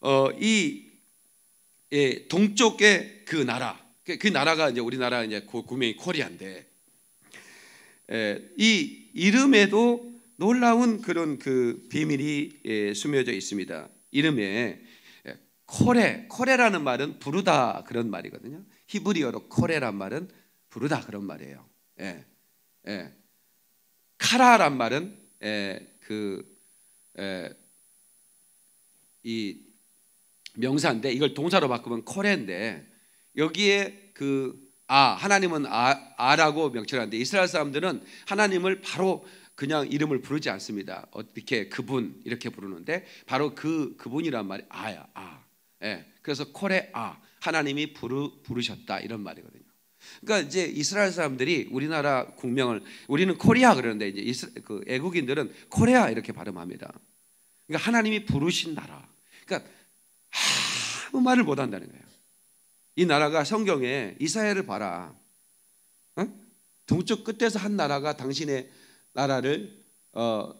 어, 이 예, 동쪽의 그 나라 그, 그, 나라가 이제 우리나라 이제 구명이 코리아인데 예, 이 이름에도 놀라운 그런 그 비밀이 예, 숨겨져 있습니다. 이름에 예, 코레 코레라는 말은 부르다 그런 말이거든요. 히브리어로 코레란 말은 부르다 그런 말이에요. 예, 예. 카라란 말은 예, 그이 예, 명사인데 이걸 동사로 바꾸면 코레인데 여기에 그 아, 하나님은 아, 아라고 명칭하는데 이스라엘 사람들은 하나님을 바로 그냥 이름을 부르지 않습니다. 어떻게 그분 이렇게 부르는데 바로 그 그분이란 말이 아야 아. 예. 그래서 코레 아 하나님이 부르 부르셨다 이런 말이거든요. 그러니까 이제 이스라엘 사람들이 우리나라 국명을 우리는 코리아 그러는데 이제 이스, 그 애국인들은 코레아 이렇게 발음합니다. 그러니까 하나님이 부르신 나라. 그러니까 아무 뭐 말을 못 한다는 거예요. 이 나라가 성경에 이사야를 봐라. 어? 동쪽 끝에서 한 나라가 당신의 나라를 어,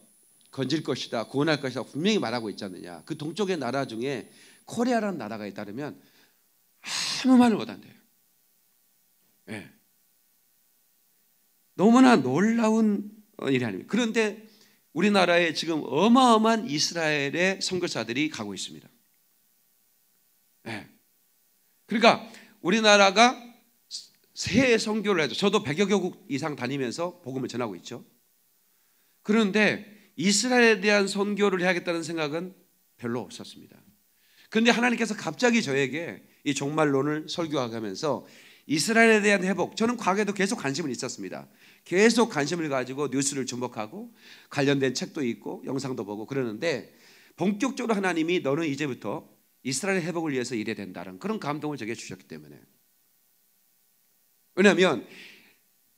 건질 것이다, 구원할 것이다 분명히 말하고 있잖느냐. 그 동쪽의 나라 중에 코리아라는 나라가 있다면 아무 말을 못 한대요. 예. 네. 너무나 놀라운 어, 일이 아닙니까? 그런데 우리나라에 지금 어마어마한 이스라엘의 선교사들이 가고 있습니다. 네. 그러니까 우리나라가 새해 선교를 해죠 저도 100여 개국 이상 다니면서 복음을 전하고 있죠. 그런데 이스라엘에 대한 선교를 해야겠다는 생각은 별로 없었습니다. 그런데 하나님께서 갑자기 저에게 이 종말론을 설교하면서 이스라엘에 대한 회복, 저는 과거에도 계속 관심은 있었습니다. 계속 관심을 가지고 뉴스를 주목하고 관련된 책도 읽고 영상도 보고 그러는데 본격적으로 하나님이 너는 이제부터 이스라엘 회복을 위해서 일해야 된다는 그런 감동을 저게 주셨기 때문에 왜냐하면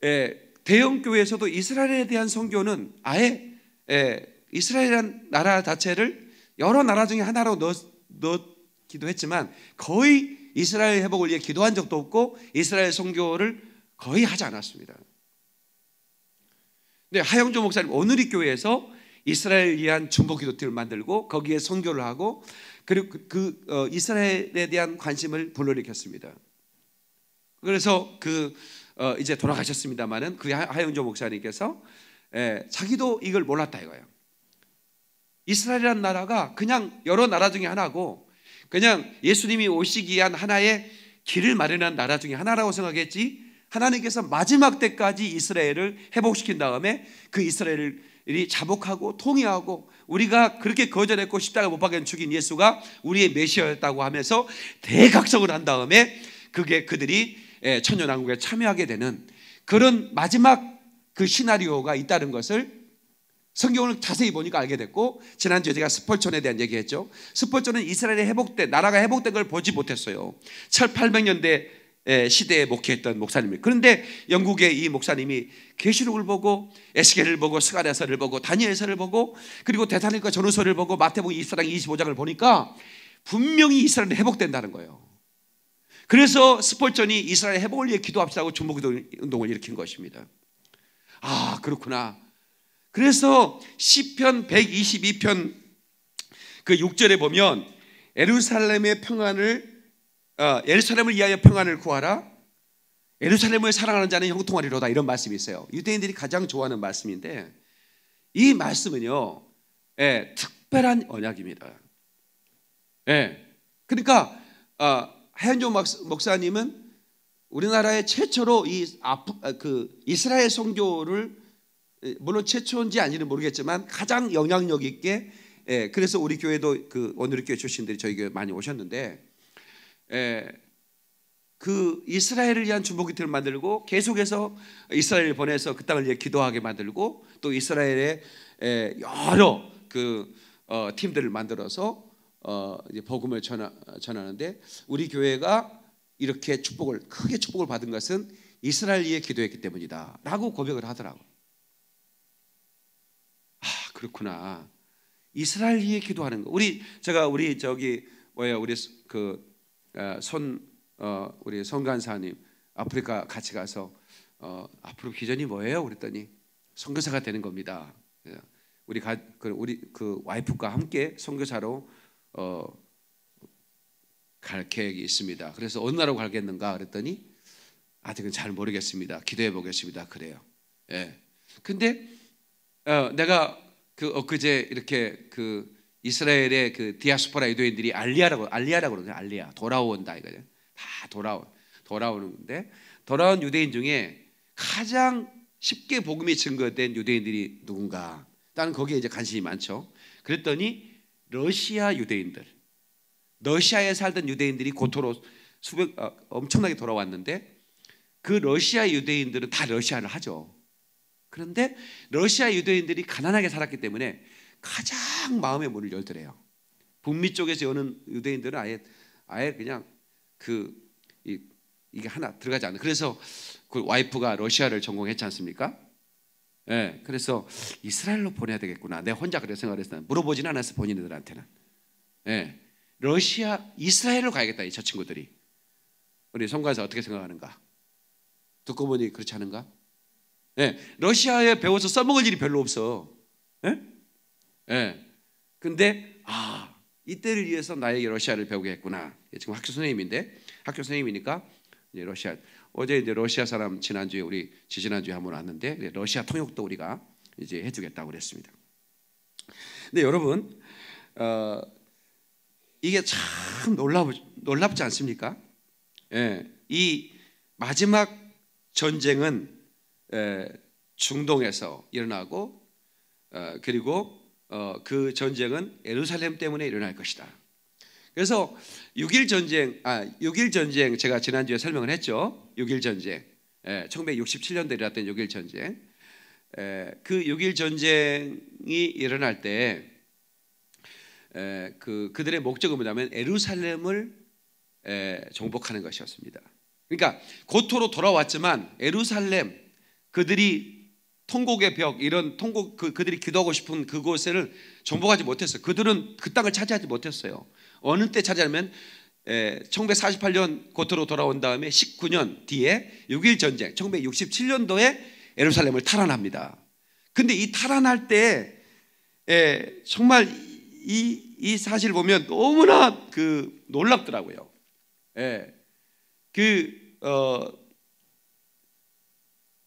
에, 대형 교회에서도 이스라엘에 대한 선교는 아예 에, 이스라엘이란 나라 자체를 여러 나라 중에 하나로 넣, 넣기도 했지만 거의 이스라엘 회복을 위해 기도한 적도 없고 이스라엘 선교를 거의 하지 않았습니다. 근데 하영조 목사님 오늘이 교회에서 이스라엘 위한 중보 기도팀을 만들고 거기에 선교를 하고 그리고 그, 그 어, 이스라엘에 대한 관심을 불러일으켰습니다. 그래서 그 어, 이제 돌아가셨습니다만은 그 하영조 목사님께서 에, 예, 자기도 이걸 몰랐다 이거예요. 이스라엘이란 나라가 그냥 여러 나라 중에 하나고 그냥 예수님이 오시기 위한 하나의 길을 마련한 나라 중에 하나라고 생각했지 하나님께서 마지막 때까지 이스라엘을 회복시킨 다음에 그 이스라엘을 이 자복하고 통회하고 우리가 그렇게 거절했고 십자가 못 박은 죽인 예수가 우리의 메시아였다고 하면서 대각성을 한 다음에 그게 그들이 예, 천연왕국에 참여하게 되는 그런 마지막 그 시나리오가 있다는 것을 성경을 자세히 보니까 알게 됐고 지난주에 제가 스포촌에 대한 얘기했죠. 스포촌은이스라엘의회복때 나라가 회복된 걸 보지 못했어요. 1 800년대 예, 시대에 목회했던 목사님이 그런데 영국의 이 목사님이 계시록을 보고 에스겔을 보고 스가랴서를 보고 다니엘서를 보고 그리고 대탄일과 전후서를 보고 마태복음 24장 25장을 보니까 분명히 이스라엘이 회복된다는 거예요. 그래서 스폴전이 이스라엘 회복을 위해 기도합시다고 주보기운동을 일으킨 것입니다. 아 그렇구나. 그래서 시편 122편 그 6절에 보면 에루살렘의 평안을 어, 예루살렘을 위하여 평안을 구하라. 예루살렘을 사랑하는 자는 형통하리로다 이런 말씀이 있어요. 유대인들이 가장 좋아하는 말씀인데 이 말씀은요, 예, 특별한 언약입니다. 예, 그러니까 어, 하현종 목사님은 우리나라의 최초로 이 아프, 아, 그 이스라엘 선교를 물론 최초인지 아닌지는 모르겠지만 가장 영향력 있게 예, 그래서 우리 교회도 그 원우리 교회 출신들이 저희 교회 많이 오셨는데 예. 그 이스라엘을 위한 주목이틀을 만들고 계속해서 이스라엘을 보내서 그 땅을 위해 기도하게 만들고 또 이스라엘의 예, 여러 그 어, 팀들을 만들어서 어, 복음을 전하, 전하는데 우리 교회가 이렇게 축복을 크게 축복을 받은 것은 이스라엘 이해 기도했기 때문이다라고 고백을 하더라고. 아 그렇구나. 이스라엘 이해 기도하는 거. 우리 제가 우리 저기 뭐야 우리 그손 어, 우리 성간사님 아프리카 같이 가서 어, 앞으로 비전이 뭐예요? 그랬더니 선교사가 되는 겁니다. 예. 우리 가, 그, 우리 그 와이프가 함께 선교사로 어, 갈 계획이 있습니다. 그래서 어느 나라로 가겠는가 그랬더니 아직은 잘 모르겠습니다. 기도해 보겠습니다. 그래요. 예. 근데 어, 내가 그 엊그제 이렇게 그 이스라엘의 그 디아스포라 유대인들이 알리아라고 알리아라고 그러거든요. 알리아 돌아온다 이거죠. 다 돌아온 돌아오는데 건 돌아온 유대인 중에 가장 쉽게 복음이 증거된 유대인들이 누군가? 나는 거기에 이제 관심이 많죠. 그랬더니 러시아 유대인들, 러시아에 살던 유대인들이 고토로 수백 어, 엄청나게 돌아왔는데 그 러시아 유대인들은 다 러시아를 하죠. 그런데 러시아 유대인들이 가난하게 살았기 때문에 가장 마음의 문을 열더래요. 북미 쪽에서 여는 유대인들은 아예 아예 그냥 그 이, 이게 하나 들어가지 않는. 그래서 그 와이프가 러시아를 전공했지 않습니까? 예, 네, 그래서 이스라엘로 보내야 되겠구나. 내 혼자 그래 생각했어. 물어보진 않았어 본인들한테는. 예, 네, 러시아, 이스라엘로 가야겠다 이 저 친구들이. 우리 성가에서 어떻게 생각하는가? 듣고 보니 그렇지 않은가? 예, 네, 러시아에 배워서 써먹을 일이 별로 없어. 예? 예. 근데 아 이때를 위해서 나에게 러시아를 배우게 했구나. 지금 학교 선생님인데 학교 선생님이니까 이제 러시아 어제 이제 러시아 사람 지난주에 우리 지지난주에 한 번 왔는데 러시아 통역도 우리가 이제 해주겠다고 그랬습니다. 근데 여러분 어, 이게 참 놀랍, 놀랍지 않습니까? 예, 이 마지막 전쟁은 예, 중동에서 일어나고 어, 그리고 어, 그 전쟁은 예루살렘 때문에 일어날 것이다. 그래서 6일 전쟁, 아, 6일 전쟁 제가 지난주에 설명을 했죠. 6일 전쟁. 에, 예, 1967년대 일어났던 6일 전쟁. 에, 예, 그 6일 전쟁이 일어날 때 에, 예, 그, 그들의 목적은 뭐냐면 에루살렘을 에, 정복하는 것이었습니다. 그러니까 고토로 돌아왔지만 에루살렘 그들이 통곡의 벽 이런 통곡 그, 그들이 기도하고 싶은 그곳을 정복하지 못했어요. 그들은 그 땅을 차지하지 못했어요. 어느 때 차지하면 1948년 고토로 돌아온 다음에 19년 뒤에 6일 전쟁 1967년도에 예루살렘을 탈환합니다. 근데 이 탈환할 때 에, 정말 이, 이 사실 보면 너무나 그 놀랍더라고요. 에, 그 어,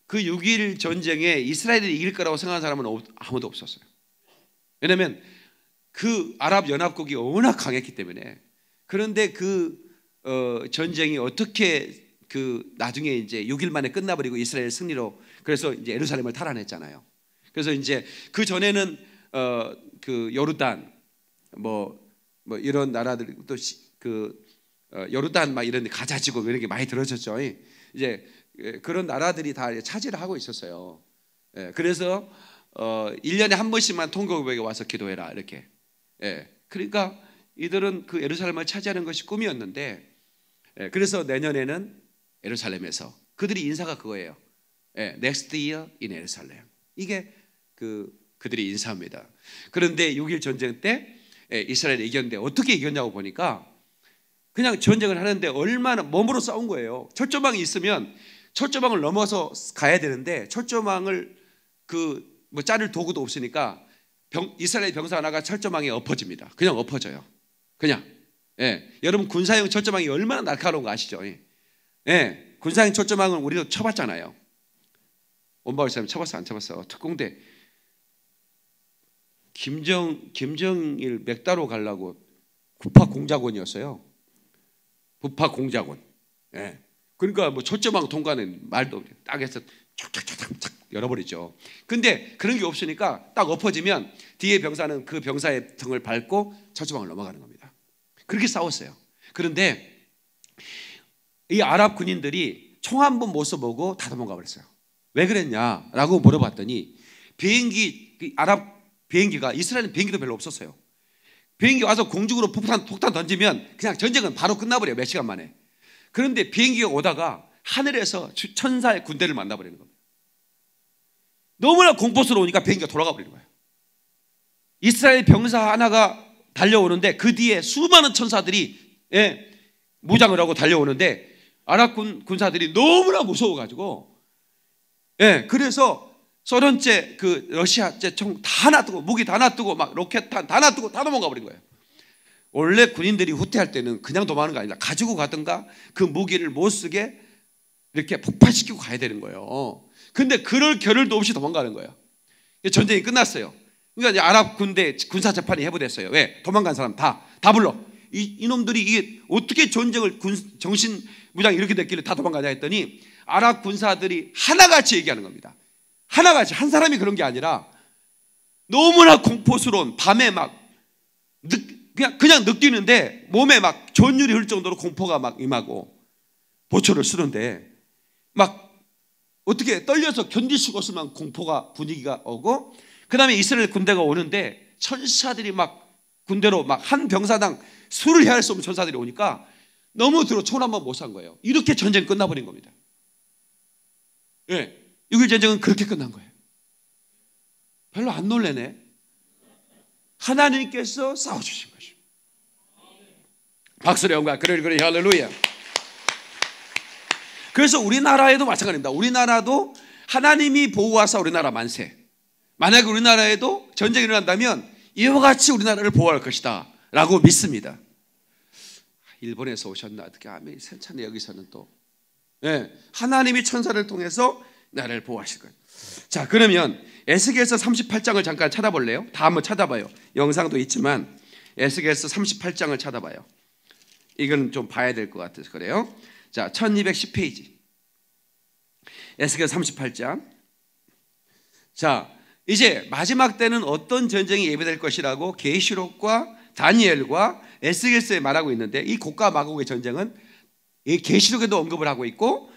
그 6일 전쟁에 이스라엘이 이길 거라고 생각한 사람은 아무도 없었어요. 왜냐하면 그 아랍 연합국이 워낙 강했기 때문에 그런데 그 어, 전쟁이 어떻게 그 나중에 이제 6일 만에 끝나버리고 이스라엘 승리로 그래서 이제 예루살렘을 탈환했잖아요. 그래서 이제 그 전에는 어, 그 여루단 뭐, 뭐 이런 나라들 또그 어, 여루단 막 이런 가자지고 이런 게 많이 들어졌죠. 이제 예, 그런 나라들이 다 차지를 하고 있었어요. 예, 그래서 어, 1년에 한 번씩만 통곡에 와서 기도해라 이렇게. 예, 그러니까 이들은 그 예루살렘을 차지하는 것이 꿈이었는데 그래서 내년에는 예루살렘에서 그들이 인사가 그거예요. 네, next year in 예루살렘. 이게 그 그들이 인사합니다 그런데 6일 전쟁 때 이스라엘이 이겼는데 어떻게 이겼냐고 보니까 그냥 전쟁을 하는데 얼마나 몸으로 싸운 거예요. 철조망이 있으면 철조망을 넘어서 가야 되는데 철조망을 그 뭐 자를 도구도 없으니까 병, 이스라엘 병사 하나가 철조망에 엎어집니다. 그냥 엎어져요. 그냥. 예. 여러분 군사용 철조망이 얼마나 날카로운 거 아시죠? 예. 예. 군사용 철조망은 우리도 쳐봤잖아요. 온바울 사람 쳐봤어 안 쳐봤어? 특공대 김정 김정일 맥다로 갈라고 부파 공작원이었어요. 부파 공작원. 예. 그러니까 뭐 초점하고 통과는 말도 없이 딱 해서 촥촥촥촥 열어버리죠. 근데 그런 게 없으니까 딱 엎어지면 뒤에 병사는 그 병사의 등을 밟고 철조방을 넘어가는 겁니다. 그렇게 싸웠어요. 그런데 이 아랍 군인들이 총 한 번 못 써보고 다 도망가 버렸어요. 왜 그랬냐라고 물어봤더니 비행기 그 아랍 비행기가 이스라엘 비행기도 별로 없었어요. 비행기 와서 공중으로 폭탄 폭탄 던지면 그냥 전쟁은 바로 끝나버려요. 몇 시간 만에. 그런데 비행기가 오다가 하늘에서 천사의 군대를 만나버리는 겁니다. 너무나 공포스러우니까 비행기가 돌아가 버리는 거예요. 이스라엘 병사 하나가 달려오는데 그 뒤에 수많은 천사들이 예, 무장을 하고 달려오는데 아랍군 군사들이 너무나 무서워가지고 예, 그래서 소련제 그 러시아제 총 다 놔두고 무기 다 놔두고 막 로켓탄 다 놔두고 다 도망가 버린 거예요. 원래 군인들이 후퇴할 때는 그냥 도망하는 거아니라 가지고 가든가 그 무기를 못 쓰게 이렇게 폭발시키고 가야 되는 거예요. 근데 그럴 겨를도 없이 도망가는 거예요. 전쟁이 끝났어요. 그러니까 아랍 군대 군사 재판이 해부됐어요. 왜? 도망간 사람 다, 다 불러. 이, 이놈들이 이게 어떻게 전쟁을 군, 정신 무장 이렇게 됐길래 다 도망가냐 했더니 아랍 군사들이 하나같이 얘기하는 겁니다. 하나같이 한 사람이 그런 게 아니라 너무나 공포스러운 밤에 막 늦, 그냥 그냥 느끼는데 몸에 막 전율이 흘 정도로 공포가 막 임하고 보초를 쓰는데 막 어떻게 떨려서 견딜 수가 없을 만 공포가 분위기가 오고 그다음에 이스라엘 군대가 오는데 천사들이 막 군대로 막 한 병사당 수를 해아릴수 없는 천사들이 오니까 너무 들어 총 한번 못 산 거예요. 이렇게 전쟁 끝나버린 겁니다. 예. 네. 6일 전쟁은 그렇게 끝난 거예요. 별로 안 놀래네. 하나님께서 싸워주신 박수로 영광. 그래 그래 할렐루야. 그래서 우리나라에도 마찬가지입니다. 우리나라도 하나님이 보호하사 우리나라 만세. 만약에 우리나라에도 전쟁이 일어난다면 이와 같이 우리나라를 보호할 것이다. 라고 믿습니다. 일본에서 오셨나? 어떻게 아멘. 세찬에 여기서는 또. 네, 하나님이 천사를 통해서 나를 보호하실 거예요. 자, 그러면 에스겔서 38장을 잠깐 찾아볼래요? 다 한번 찾아봐요. 영상도 있지만 에스겔서 38장을 찾아봐요. 이건 좀 봐야 될 것 같아서 그래요. 자, 1210페이지. 에스겔 38장. 자, 이제 마지막 때는 어떤 전쟁이 예비될 것이라고 계시록과 다니엘과 에스겔서에 말하고 있는데 이 곡과 마곡의 전쟁은 이 계시록에도 언급을 하고 있고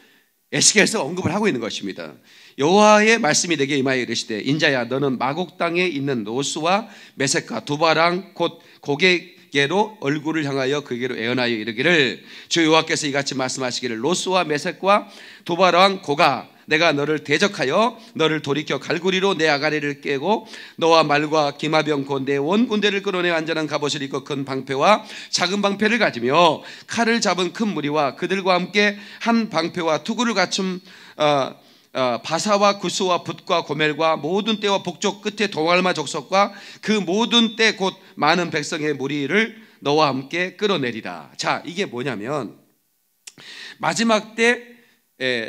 에스겔서 언급을 하고 있는 것입니다. 여호와의 말씀이 내게 임하여 이르시되 인자야 너는 마곡 땅에 있는 노스와 메섹과 두바랑 곧 고개 그에로 얼굴을 향하여 그에게로 애원하여 이르기를 주 여호와께서 이같이 말씀하시기를 로스와 메색과 도바왕 고가 내가 너를 대적하여 너를 돌이켜 갈구리로 내 아가리를 깨고 너와 말과 기마병 곧내 원군대를 끌어내 안전한 갑옷을 입고 큰 방패와 작은 방패를 가지며 칼을 잡은 큰 무리와 그들과 함께 한 방패와 투구를 갖춘 어, 어, 바사와 구스와 붓과 고멜과 모든 때와 복족 끝에 동알마 족속과 그 모든 때곧 많은 백성의 무리를 너와 함께 끌어내리라. 자, 이게 뭐냐면 마지막 때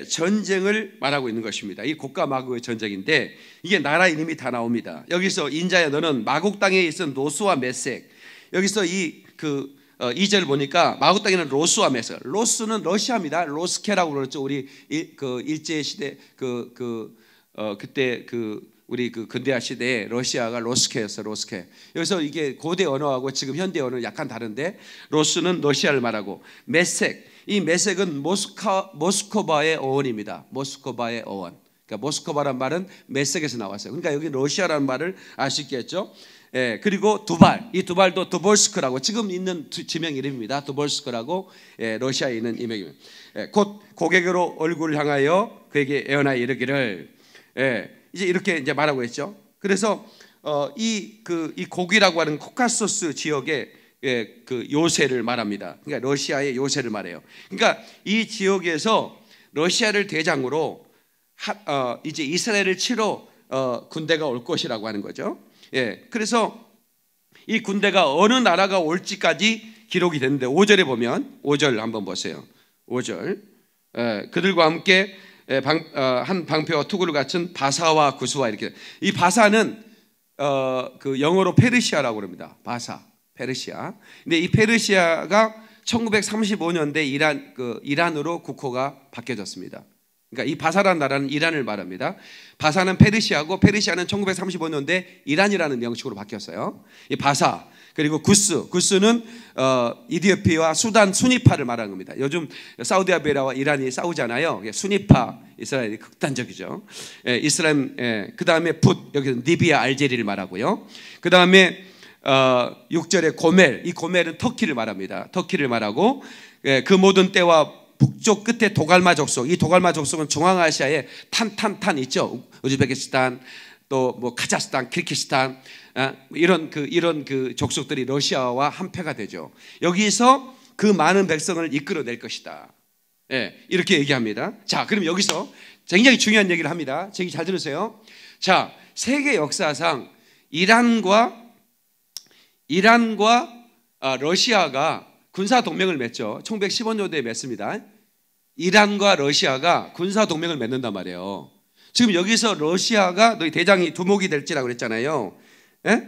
전쟁을 말하고 있는 것입니다. 이 고가 마구의 전쟁인데 이게 나라 이름이 다 나옵니다. 여기서 인자야 너는 마곡 땅에 있은 노스와 메섹 여기서 이그 어, 2절 보니까 마국 땅에는 로스와 메섹 로스는 러시아입니다. 로스케라고 그러죠. 우리 일, 그 일제 시대 그 그 그, 어, 그때 그 우리 그 근대화 시대에 러시아가 로스케였어 로스케. 여기서 이게 고대 언어하고 지금 현대 언어는 약간 다른데 로스는 러시아를 말하고 메섹 이 메섹은 모스카 모스코바의 어원입니다. 모스코바의 어원. 그러니까 모스코바란 말은 메섹에서 나왔어요. 그러니까 여기 러시아라는 말을 아시겠죠 예, 그리고 두발 이 두발도 두볼스크라고 지금 있는 지명 이름입니다. 두볼스크라고 예, 러시아에 있는 이명입니다. 예, 곧 고객으로 얼굴을 향하여 그에게 애어나 이르기를 예, 이제 이렇게 이제 말하고 있죠. 그래서 어, 이 그, 이 고기라고 하는 코카소스 지역의 예, 그 요새를 말합니다. 그러니까 러시아의 요새를 말해요. 그러니까 이 지역에서 러시아를 대장으로 하, 어, 이제 이스라엘을 치러 어, 군대가 올 것이라고 하는 거죠. 예, 그래서 이 군대가 어느 나라가 올지까지 기록이 됐는데 5절에 보면 5절 한번 보세요. 5절 예, 그들과 함께 예, 방, 어, 한 방패와 투구를 갖춘 바사와 구수와 이렇게 이 바사는 어, 그 영어로 페르시아라고 그럽니다. 바사 페르시아. 근데 이 페르시아가 1935년대 이란 그 이란으로 국호가 바뀌어졌습니다. 그러니까 이 바사라는 나라는 이란을 말합니다. 바사는 페르시아고 페르시아는 1935년대 이란이라는 명칭으로 바뀌었어요. 이 바사 그리고 구스, 구스는 어, 이디오피와 아 수단 순위파를 말하는 겁니다. 요즘 사우디아베라와 이란이 싸우잖아요. 예, 순위파 이스라엘이 극단적이죠. 예, 이스라엘 예, 그 다음에 붓 여기는 리비아 알제리를 말하고요. 그 다음에 어, 6절에 고멜 이 고멜은 터키를 말합니다. 터키를 말하고 예, 그 모든 때와 북쪽 끝에 도갈마 족속 이 도갈마 족속은 중앙아시아에 탄탄탄 있죠. 우즈베키스탄 또 뭐 카자흐스탄, 키르키스탄 예? 이런 그 이런 그 족속들이 러시아와 한패가 되죠. 여기서 그 많은 백성을 이끌어낼 것이다. 예, 이렇게 얘기합니다. 자, 그럼 여기서 굉장히 중요한 얘기를 합니다. 저기 잘 들으세요. 자, 세계 역사상 이란과 이란과 아, 러시아가 군사 동맹을 맺죠. 1 1 1 5년도에 맺습니다. 이란과 러시아가 군사 동맹을 맺는단 말이에요. 지금 여기서 러시아가 너희 대장이 두목이 될지라고 그랬잖아요. 예?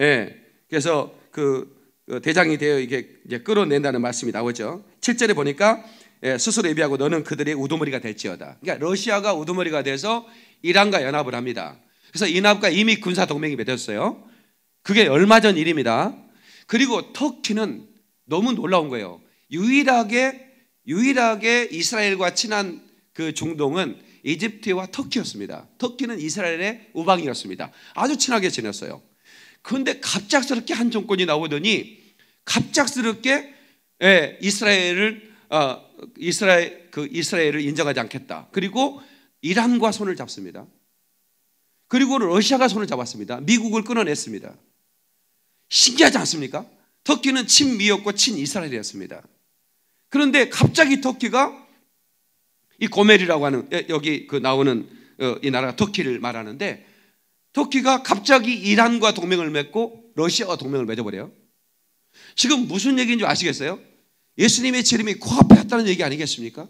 예. 그래서 그, 그 대장이 되어 이게 이제 끌어낸다는 말씀이 나오죠. 7절에 보니까 예, 스스로 예비하고 너는 그들의 우두머리가 될지어다. 그러니까 러시아가 우두머리가 돼서 이란과 연합을 합니다. 그래서 이란과 이미 군사 동맹이 맺었어요. 그게 얼마 전 일입니다. 그리고 터키는 너무 놀라운 거예요. 유일하게 유일하게 이스라엘과 친한 그 중동은 이집트와 터키였습니다. 터키는 이스라엘의 우방이었습니다. 아주 친하게 지냈어요. 그런데 갑작스럽게 한 정권이 나오더니 갑작스럽게 예, 이스라엘을 어, 이스라엘 그 이스라엘을 인정하지 않겠다. 그리고 이란과 손을 잡습니다. 그리고 러시아가 손을 잡았습니다. 미국을 끊어냈습니다. 신기하지 않습니까? 터키는 친미였고 친이스라엘이었습니다. 그런데 갑자기 터키가 이 고멜이라고 하는 예, 여기 그 나오는 어, 이 나라가 터키를 말하는데 터키가 갑자기 이란과 동맹을 맺고 러시아와 동맹을 맺어버려요. 지금 무슨 얘기인지 아시겠어요? 예수님의 재림이 코앞에 왔다는 얘기 아니겠습니까?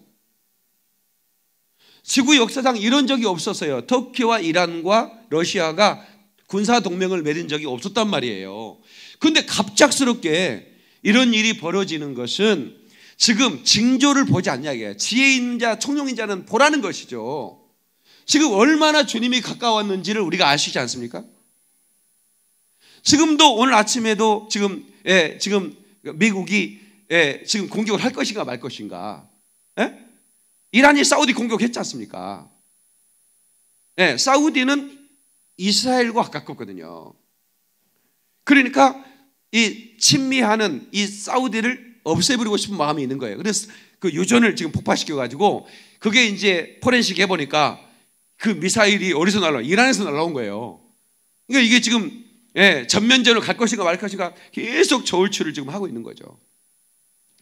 지구 역사상 이런 적이 없었어요. 터키와 이란과 러시아가 군사 동맹을 맺은 적이 없었단 말이에요. 근데 갑작스럽게 이런 일이 벌어지는 것은 지금 징조를 보지 않냐 이게 지혜 있는 자 청룡인 자는 보라는 것이죠. 지금 얼마나 주님이 가까웠는지를 우리가 아시지 않습니까? 지금도 오늘 아침에도 지금 예, 지금 미국이 예, 지금 공격을 할 것인가 말 것인가? 예? 이란이 사우디 공격했지 않습니까? 예, 사우디는 이스라엘과 가깝거든요. 그러니까 이 친미하는 이 사우디를 없애버리고 싶은 마음이 있는 거예요. 그래서 그 유전을 지금 폭파시켜가지고 그게 이제 포렌식 해보니까 그 미사일이 어디서 날라 이란에서 날라온 거예요. 그러니까 이게 지금 예, 전면전을 갈 것인가 말 것인가 계속 저울추를 지금 하고 있는 거죠.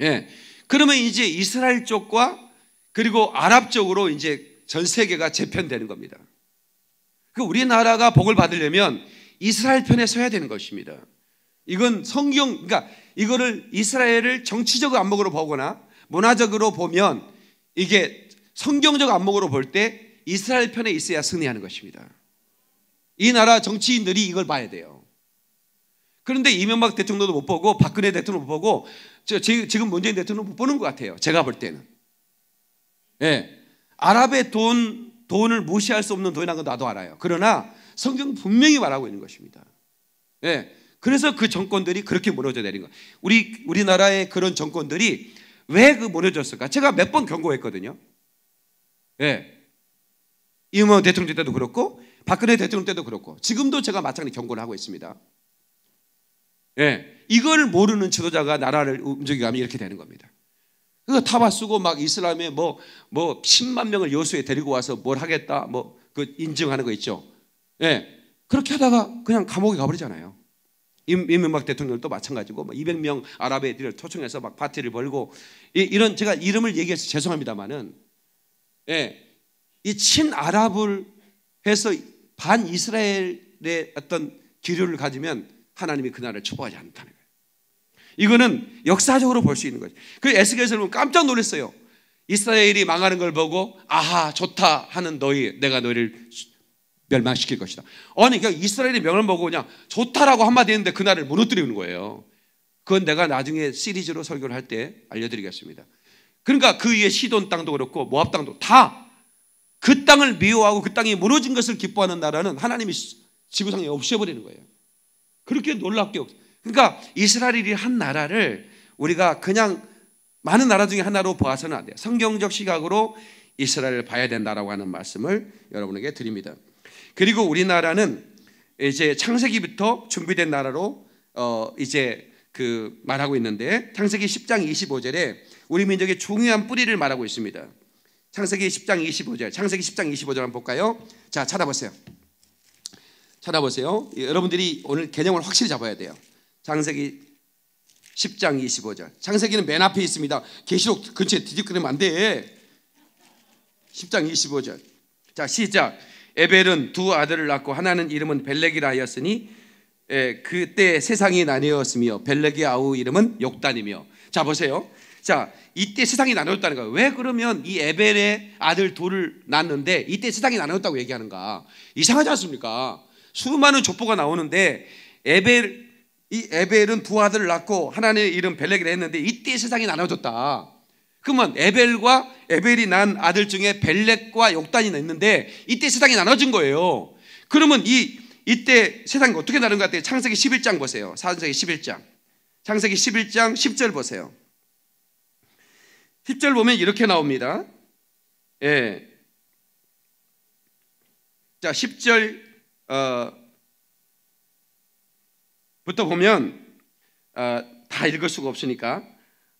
예. 그러면 이제 이스라엘 쪽과 그리고 아랍 쪽으로 이제 전 세계가 재편되는 겁니다. 그 우리나라가 복을 받으려면 이스라엘 편에 서야 되는 것입니다. 이건 성경, 그러니까 이거를 이스라엘을 정치적 안목으로 보거나 문화적으로 보면 이게 성경적 안목으로 볼 때 이스라엘 편에 있어야 승리하는 것입니다. 이 나라 정치인들이 이걸 봐야 돼요. 그런데 이명박 대통령도 못 보고 박근혜 대통령도 못 보고 저, 지금 문재인 대통령 도못 보는 것 같아요. 제가 볼 때는. 예. 아랍의 돈, 돈을 무시할 수 없는 돈이라는 건 나도 알아요. 그러나 성경 분명히 말하고 있는 것입니다. 예. 그래서 그 정권들이 그렇게 무너져 내린 거예 우리 우리나라의 그런 정권들이 왜 그 무너졌을까? 제가 몇 번 경고했거든요. 예. 네. 이명박 대통령 때도 그렇고 박근혜 대통령 때도 그렇고 지금도 제가 마찬가지 경고를 하고 있습니다. 예. 네. 이걸 모르는 지도자가 나라를 움직이가면 이렇게 되는 겁니다. 그거 타바 쓰고 막 이슬람에 뭐뭐 뭐 10만 뭐 명을 여수에 데리고 와서 뭘 하겠다 뭐 그 인증하는 거 있죠. 예. 네. 그렇게 하다가 그냥 감옥에 가버리잖아요. 이명박 대통령도 마찬가지고 200명 뭐 아랍 애들을 초청해서 막 파티를 벌고 이, 런 제가 이름을 얘기해서 죄송합니다만은 예, 이 친아랍을 해서 반 이스라엘의 어떤 기류를 가지면 하나님이 그 나라를 초보하지 않다는 거예요. 이거는 역사적으로 볼 수 있는 거죠. 그 에스겔서 보면 깜짝 놀랐어요. 이스라엘이 망하는 걸 보고 아하 좋다 하는 너희 내가 너희를 멸망시킬 것이다. 아니 그냥 그러니까 이스라엘이 명을 보고 그냥 좋다라고 한마디 했는데 그날을 무너뜨리는 거예요. 그건 내가 나중에 시리즈로 설교를 할 때 알려드리겠습니다. 그러니까 그 위에 시돈 땅도 그렇고 모압 땅도 다 그 땅을 미워하고 그 땅이 무너진 것을 기뻐하는 나라는 하나님이 지구상에 없애버리는 거예요. 그렇게 놀랍게 없. 그러니까 이스라엘이 한 나라를 우리가 그냥 많은 나라 중에 하나로 봐서는 안 돼요. 성경적 시각으로 이스라엘을 봐야 된다라고 하는 말씀을 여러분에게 드립니다. 그리고 우리나라는 이제 창세기부터 준비된 나라로 어 이제 그 말하고 있는데 창세기 10장 25절에 우리 민족의 중요한 뿌리를 말하고 있습니다. 창세기 10장 25절. 창세기 10장 25절 한번 볼까요? 자, 찾아보세요. 찾아보세요. 여러분들이 오늘 개념을 확실히 잡아야 돼요. 창세기 10장 25절. 창세기는 맨 앞에 있습니다. 계시록 근처에 뒤집거리면 안 돼. 10장 25절. 자, 시작. 에벨은 두 아들을 낳고 하나는 이름은 벨렉이라 하였으니 에, 예, 그때 세상이 나뉘었으며 벨렉의 아우 이름은 욕단이며 자 보세요. 자 이때 세상이 나누었다는 거예요. 왜 그러면 이 에벨의 아들 둘을 낳는데 이때 세상이 나누었다고 얘기하는가? 이상하지 않습니까? 수많은 족보가 나오는데 에벨 이 에벨은 두 아들을 낳고 하나는 이름 벨렉이라 했는데 이때 세상이 나눠졌다. 그러면 에벨과 에벨이 난 아들 중에 벨렉과 욕단이 있는데 이때 세상이 나눠진 거예요. 그러면 이 이때 세상이 어떻게 나눈 것 같아요? 창세기 11장 보세요. 사세기 11장. 창세기 11장 10절 보세요. 10절 보면 이렇게 나옵니다. 예. 자, 10절 어, 부터 보면 어, 다 읽을 수가 없으니까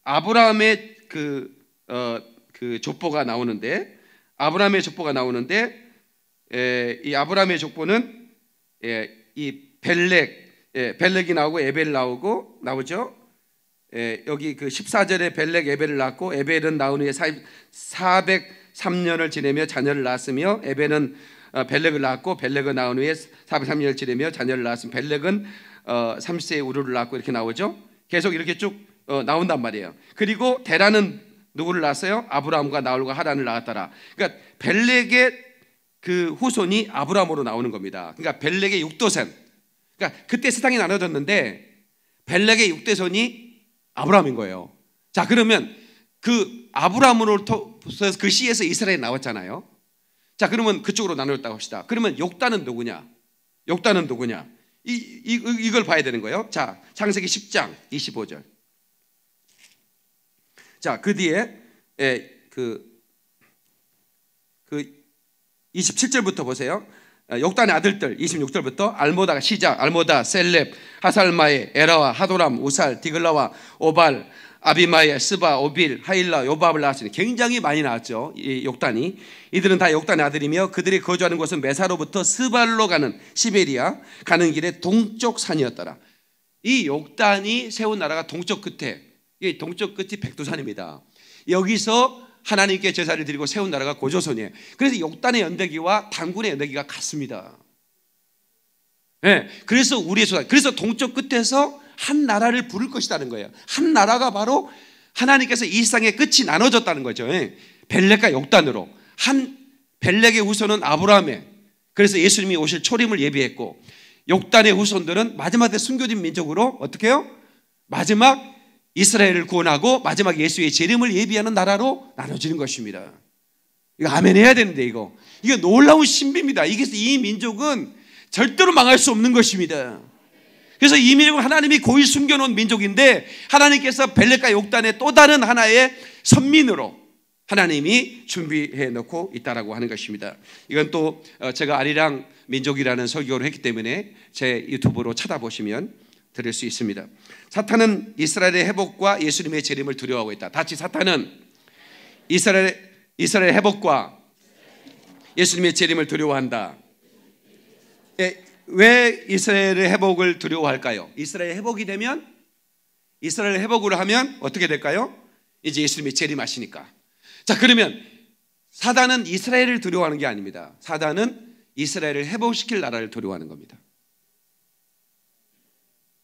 아브라함의 그, 어, 그 족보가 나오는데 아브라함의 족보가 나오는데 에, 이 아브라함의 족보는 에, 이 벨렉 예, 벨렉이 나오고 에벨 나오고 나오죠. 예, 여기 그 14절에 벨렉 에벨을 낳고 에벨은 나온 후에 403년을 지내며 자녀를 낳았으며 에벨은 어, 벨렉을 낳았고 벨렉은 낳은 후에 403년을 지내며 자녀를 낳았으며 벨렉은 어, 30세에 우르를 낳고 이렇게 나오죠. 계속 이렇게 쭉 어, 나온단 말이에요. 그리고 대라는 누구를 낳았어요? 아브라함과 나홀과 하란을 낳았더라. 그러니까 벨렉의 그 후손이 아브라함으로 나오는 겁니다. 그러니까 벨렉의 육도선. 그러니까 그때 세상이 나눠졌는데 벨렉의 육대선이 아브라함인 거예요. 자 그러면 그 아브라함으로 통해서 그 씨에서 이스라엘 나왔잖아요. 자 그러면 그쪽으로 나누었다고 합시다. 그러면 욕단은 누구냐? 욕단은 누구냐? 이, 이 이걸 봐야 되는 거예요. 자 창세기 10장 25절. 자, 그 뒤에 예, 그, 그 27절부터 보세요. 예, 욕단의 아들들 26절부터 알모다가 시작 알모다 셀렙 하살마에 에라와 하도람 우살 디글라와 오발 아비마에 스바 오빌 하일라 요밥을 낳았으니 굉장히 많이 낳았죠 이 욕단이 이들은 다 욕단의 아들이며 그들이 거주하는 곳은 메사로부터 스발로 가는 시베리아 가는 길의 동쪽 산이었더라 이 욕단이 세운 나라가 동쪽 끝에 동쪽 끝이 백두산입니다. 여기서 하나님께 제사를 드리고 세운 나라가 고조선이에요. 그래서 욕단의 연대기와 단군의 연대기가 같습니다. 예, 네, 그래서 우리의 조상, 그래서 동쪽 끝에서 한 나라를 부를 것이라는 거예요. 한 나라가 바로 하나님께서 이 세상의 끝이 나눠졌다는 거죠. 예. 벨렉과 욕단으로 한 벨렉의 후손은 아브라함에 그래서 예수님이 오실 초림을 예비했고 욕단의 후손들은 마지막에 순교된 민족으로 어떻게요? 해 마지막 이스라엘을 구원하고 마지막 예수의 재림을 예비하는 나라로 나눠지는 것입니다. 이거 아멘 해야 되는데 이거. 이거 놀라운 신비입니다. 이게 이 민족은 절대로 망할 수 없는 것입니다. 그래서 이 민족은 하나님이 고이 숨겨놓은 민족인데 하나님께서 벨레카 욕단의 또 다른 하나의 선민으로 하나님이 준비해 놓고 있다라고 하는 것입니다. 이건 또 어, 제가 아리랑 민족이라는 설교를 했기 때문에 제 유튜브로 찾아보시면 드릴 수 있습니다. 사탄은 이스라엘의 회복과 예수님의 재림을 두려워하고 있다. 다시 사탄은 이스라엘 이스라엘 회복과 예수님의 재림을 두려워한다. 예, 왜 이스라엘의 회복을 두려워할까요? 이스라엘 회복이 되면 이스라엘 회복으로 하면 어떻게 될까요? 이제 예수님이 재림하시니까. 자, 그러면 사단은 이스라엘을 두려워하는 게 아닙니다. 사단은 이스라엘을 회복시킬 나라를 두려워하는 겁니다.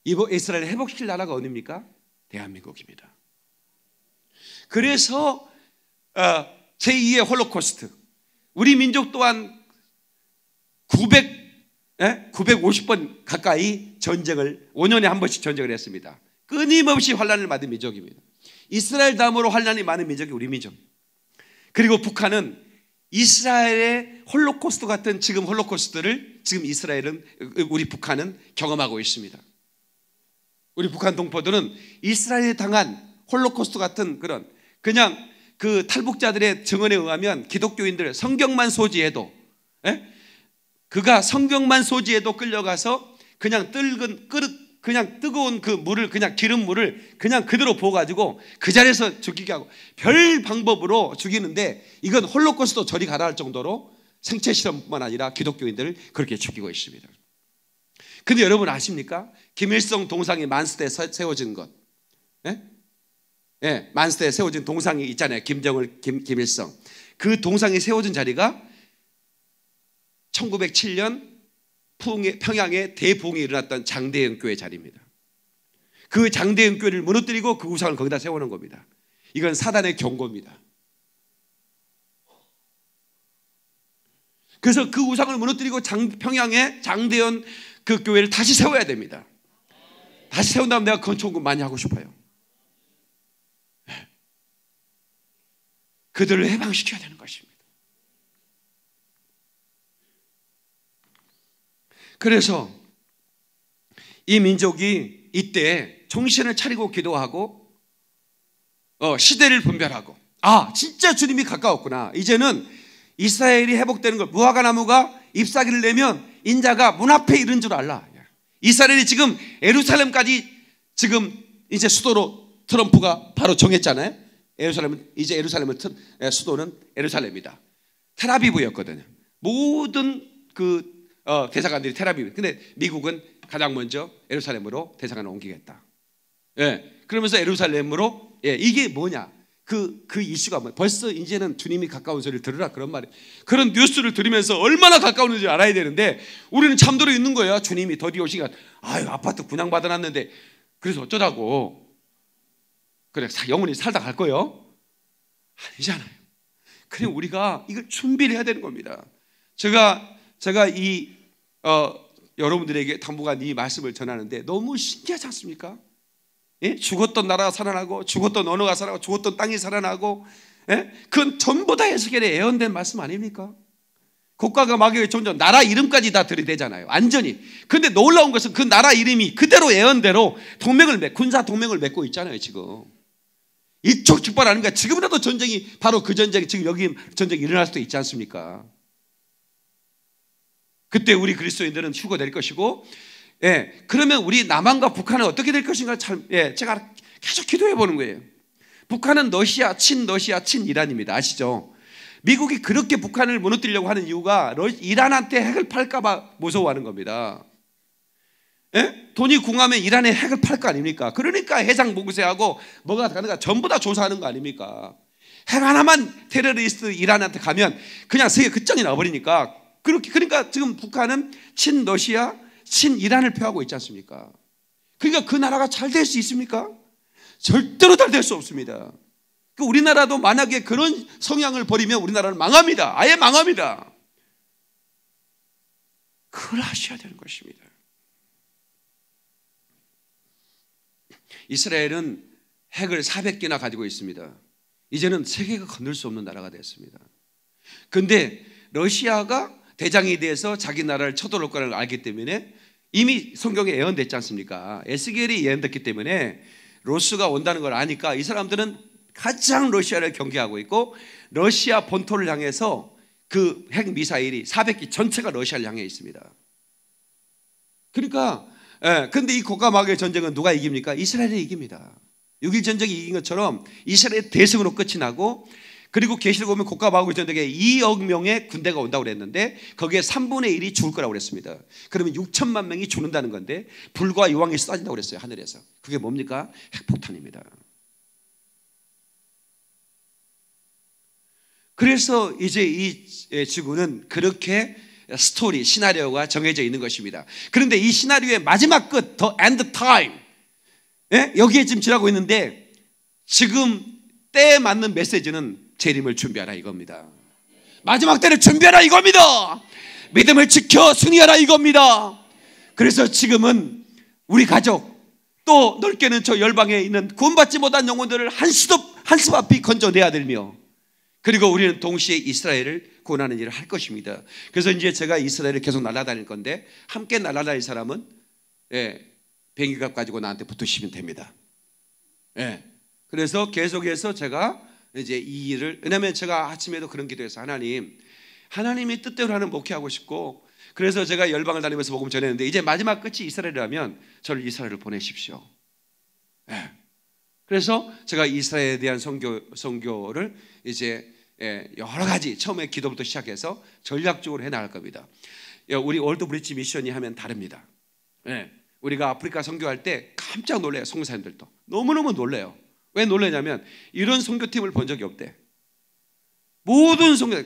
이스라엘 회복시킬 나라가 어디입니까? 대한민국입니다. 그래서 어, 제2의 홀로코스트 우리 민족 또한 900 950번 예? 가까이 전쟁을 5년에 한 번씩 전쟁을 했습니다. 끊임없이 환란을 받은 민족입니다. 이스라엘 다음으로 환란이 많은 민족이 우리 민족. 그리고 북한은 이스라엘의 홀로코스트 같은 지금 홀로코스트를 지금 이스라엘은 우리 북한은 경험하고 있습니다. 우리 북한 동포들은 이스라엘에 당한 홀로코스트 같은 그런 그냥 그 탈북자들의 증언에 의하면 기독교인들 성경만 소지해도 에? 예? 그가 성경만 소지해도 끌려가서 그냥 뜰근 끓 그냥 뜨거운 그 물을 그냥 기름 물을 그냥 그대로 부어 가지고 그 자리에서 죽이게 하고 별 방법으로 죽이는데 이건 홀로코스트 저리 가라 할 정도로 생체 실험뿐만 아니라 기독교인들을 그렇게 죽이고 있습니다. 근데 여러분 아십니까? 김일성 동상이 만스대에 세워진 것. 예? 예, 만스대에 세워진 동상이 있잖아요. 김정을, 김, 김일성. 그 동상이 세워진 자리가 1907년 평양에 대붕이 일어났던 장대현 교회 자리입니다. 그 장대현 교회를 무너뜨리고 그 우상을 거기다 세우는 겁니다. 이건 사단의 경고입니다. 그래서 그 우상을 무너뜨리고 장, 평양에 장대현 그 교회를 다시 세워야 됩니다. 다시 세운 다음 내가 건축금 많이 하고 싶어요. 예. 그들을 해방시켜야 되는 것입니다. 그래서 이 민족이 이때 정신을 차리고 기도하고 어, 시대를 분별하고 아 진짜 주님이 가까웠구나 이제는 이스라엘이 회복되는 걸 무화과나무가 잎사귀를 내면 인자가 문 앞에 이른 줄 알라. 이스라엘이 지금 에루살렘까지 지금 이제 수도로 트럼프가 바로 정했잖아요. 에루살렘은 이제 에루살렘을 수도는 에루살렘이다. 테라비브였거든요. 모든 그 어, 대사관들이 테라비브. 근데 미국은 가장 먼저 에루살렘으로 대사관을 옮기겠다. 예. 그러면서 에루살렘으로 예, 이게 뭐냐? 그, 그 이슈가 뭐예요? 벌써 이제는 주님이 가까운 소리를 들으라 그런 말이에요. 그런 뉴스를 들으면서 얼마나 가까운지 알아야 되는데 우리는 참들어 있는 거예요. 주님이 더디오 시니까 아유, 아파트 분양받아놨는데 그래서 어쩌자고. 그래, 영원히 살다 갈 거예요? 아니잖아요. 그냥 우리가 이걸 준비를 해야 되는 겁니다. 제가, 제가 이, 어, 여러분들에게 당부간이 말씀을 전하는데 너무 신기하지 않습니까? 예? 죽었던 나라가 살아나고 죽었던 언어가 살아나고 죽었던 땅이 살아나고 예? 그건 전부 다예수께의 예언된 말씀 아닙니까? 국가가 마귀의 존재 나라 이름까지 다 들이대잖아요. 완전히. 근데 놀라운 것은 그 나라 이름이 그대로 예언대로 동맹을 맺, 군사 동맹을 맺고 있잖아요, 지금. 이쪽 직발 아닙니까? 지금이라도 전쟁이 바로 그 전쟁이 지금 여기 전쟁이 일어날 수도 있지 않습니까? 그때 우리 그리스도인들은 휴거될 것이고 예, 그러면 우리 남한과 북한은 어떻게 될 것인가 잘, 예, 제가 계속 기도해 보는 거예요. 북한은 러시아, 친 러시아, 친 이란입니다. 아시죠? 미국이 그렇게 북한을 무너뜨리려고 하는 이유가 러, 시 이란한테 핵을 팔까봐 무서워하는 겁니다. 예? 돈이 궁하면 이란에 핵을 팔 거 아닙니까? 그러니까 해상 봉쇄하고 뭐가 가는가 전부 다 조사하는 거 아닙니까? 핵 하나만 테러리스트 이란한테 가면 그냥 세계 극장이 나버리니까 그렇게 그러니까 지금 북한은 친 러시아 친이란을 표하고 있지 않습니까? 그러니까 그 나라가 잘 될 수 있습니까? 절대로 잘 될 수 없습니다. 그 우리나라도 만약에 그런 성향을 버리면 우리나라는 망합니다. 아예 망합니다. 그걸 하셔야 되는 것입니다. 이스라엘은 핵을 400개나 가지고 있습니다. 이제는 세계가 건널 수 없는 나라가 됐습니다. 그런데 러시아가 대장에대해서 자기 나라를 쳐들어올 거라는 걸 알기 때문에 이미 성경에 예언됐지 않습니까? 에스겔이 예언됐기 때문에 로스가 온다는 걸 아니까 이 사람들은 가장 러시아를 경계하고 있고 러시아 본토를 향해서 그핵 미사일이 400기 전체가 러시아를 향해 있습니다. 그러니까 예, 근데 이 고가 마귀의 전쟁은 누가 이깁니까? 이스라엘이 이깁니다. 6일 전쟁이 이긴 것처럼 이스라엘 의 대승으로 끝이 나고 그리고 계시록 보면 국가마하고 전에게 2억 명의 군대가 온다고 그랬는데 거기에 3분의 1이 죽을 거라고 그랬습니다. 그러면 6천만 명이 죽는다는 건데 불과 유황이 쏴진다고 그랬어요. 하늘에서. 그게 뭡니까? 핵폭탄입니다. 그래서 이제 이 지구는 그렇게 스토리, 시나리오가 정해져 있는 것입니다. 그런데 이 시나리오의 마지막 끝, 더 엔드 타임. 여기에 지금 지나고 있는데 지금 때에 맞는 메시지는 재림을 준비하라 이겁니다. 마지막 때를 준비하라 이겁니다. 믿음을 지켜 승리하라 이겁니다. 그래서 지금은 우리 가족 또 넓게는 저 열방에 있는 구원받지 못한 영혼들을 한시도 한숨 앞이 건져내야 되며 그리고 우리는 동시에 이스라엘을 구원하는 일을 할 것입니다. 그래서 이제 제가 이스라엘을 계속 날아다닐 건데 함께 날아다닐 사람은 예, 비행기값 가지고 나한테 붙으시면 됩니다. 예. 그래서 계속해서 제가 이제 이 일을 왜냐하면 제가 아침에도 그런 기도해서 하나님 하나님이 뜻대로 하는 목회하고 싶고 그래서 제가 열방을 다니면서 복음 전했는데 이제 마지막 끝이 이스라엘이라면 저를 이스라엘을 보내십시오. 예. 그래서 제가 이스라엘에 대한 성교 선교를 이제 예, 여러 가지 처음에 기도부터 시작해서 전략적으로 해 나갈 겁니다. 예, 우리 월드 브릿지 미션이 하면 다릅니다. 예, 우리가 아프리카 성교할때 깜짝 놀래요. 성사님들도 너무너무 놀래요. 왜 놀라냐면 이런 선교팀을 본 적이 없대. 모든 선교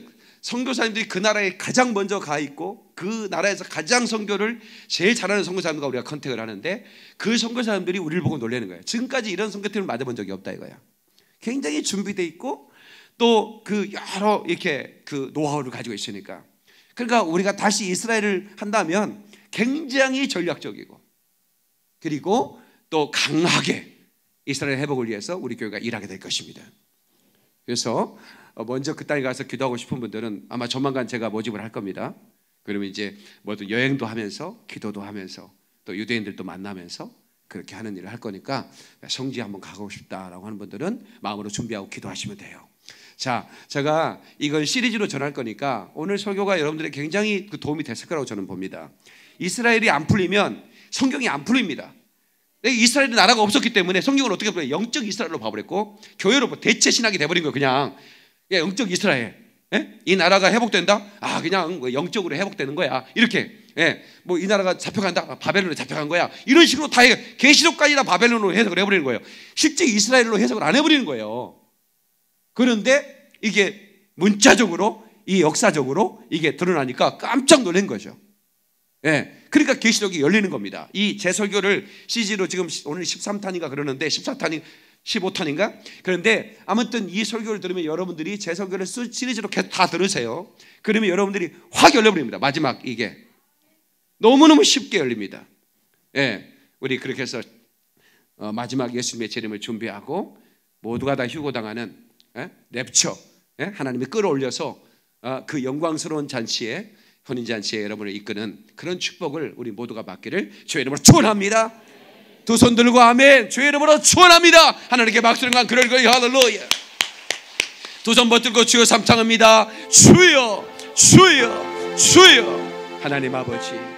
선교사님들이 그 나라에 가장 먼저 가 있고 그 나라에서 가장 선교를 제일 잘하는 선교사님과 우리가 컨택을 하는데 그 선교사님들이 우리를 보고 놀라는 거예요. 지금까지 이런 선교팀을 맞아본 적이 없다 이거야. 굉장히 준비돼 있고 또 그 여러 이렇게 그 노하우를 가지고 있으니까 그러니까 우리가 다시 이스라엘을 한다면 굉장히 전략적이고 그리고 또 강하게 이스라엘 회복을 위해서 우리 교회가 일하게 될 것입니다. 그래서 어, 먼저 그 땅에 가서 기도하고 싶은 분들은 아마 조만간 제가 모집을 할 겁니다. 그러면 이제 뭐든 여행도 하면서 기도도 하면서 또 유대인들도 만나면서 그렇게 하는 일을 할 거니까 성지 한번 가고 싶다라고 하는 분들은 마음으로 준비하고 기도하시면 돼요. 자, 제가 이걸 시리즈로 전할 거니까 오늘 설교가 여러분들의 굉장히 그 도움이 됐을 거라고 저는 봅니다. 이스라엘이 안 풀리면 성경이 안 풀립니다. 네, 이스라엘이 나라가 없었기 때문에 성경을 어떻게 보냐 영적 이스라엘로 봐버렸고 교회로 대체 신학이 돼버린 거예요. 그냥 예, 영적 이스라엘. 예? 이 나라가 회복된다? 아 그냥 뭐 영적으로 회복되는 거야. 이렇게 예, 뭐 이 나라가 잡혀간다. 아, 바벨론에 잡혀간 거야. 이런 식으로 다 계시록까지 다 바벨론으로 해석을 해버리는 거예요. 실제 이스라엘로 해석을 안 해버리는 거예요. 그런데 이게 문자적으로 이 역사적으로 이게 드러나니까 깜짝 놀란 거죠. 예. 그러니까 계시록이 열리는 겁니다. 이 제설교를 CG로 지금 오늘 13탄인가 그러는데 14탄이 15탄인가? 그런데 아무튼 이 설교를 들으면 여러분들이 제 설교를 시리즈로 계속 다 들으세요. 그러면 여러분들이 확 열려버립니다. 마지막 이게. 너무너무 쉽게 열립니다. 예. 우리 그렇게 해서 어, 마지막 예수님의 재림을 준비하고 모두가 다 휴고당하는 랩처. 예, 예? 하나님이 끌어올려서 어, 그 영광스러운 잔치에 혼인잔치에 여러분을 이끄는 그런 축복을 우리 모두가 받기를 주의 이름으로 축원합니다. 두 손 들고 아멘. 주의 이름으로 축원합니다. 하나님께 박수를간 그럴 거예요. 할렐루야. 두손 붙들고 주여 삼창합니다. 주여, 주여, 주여. 하나님 아버지.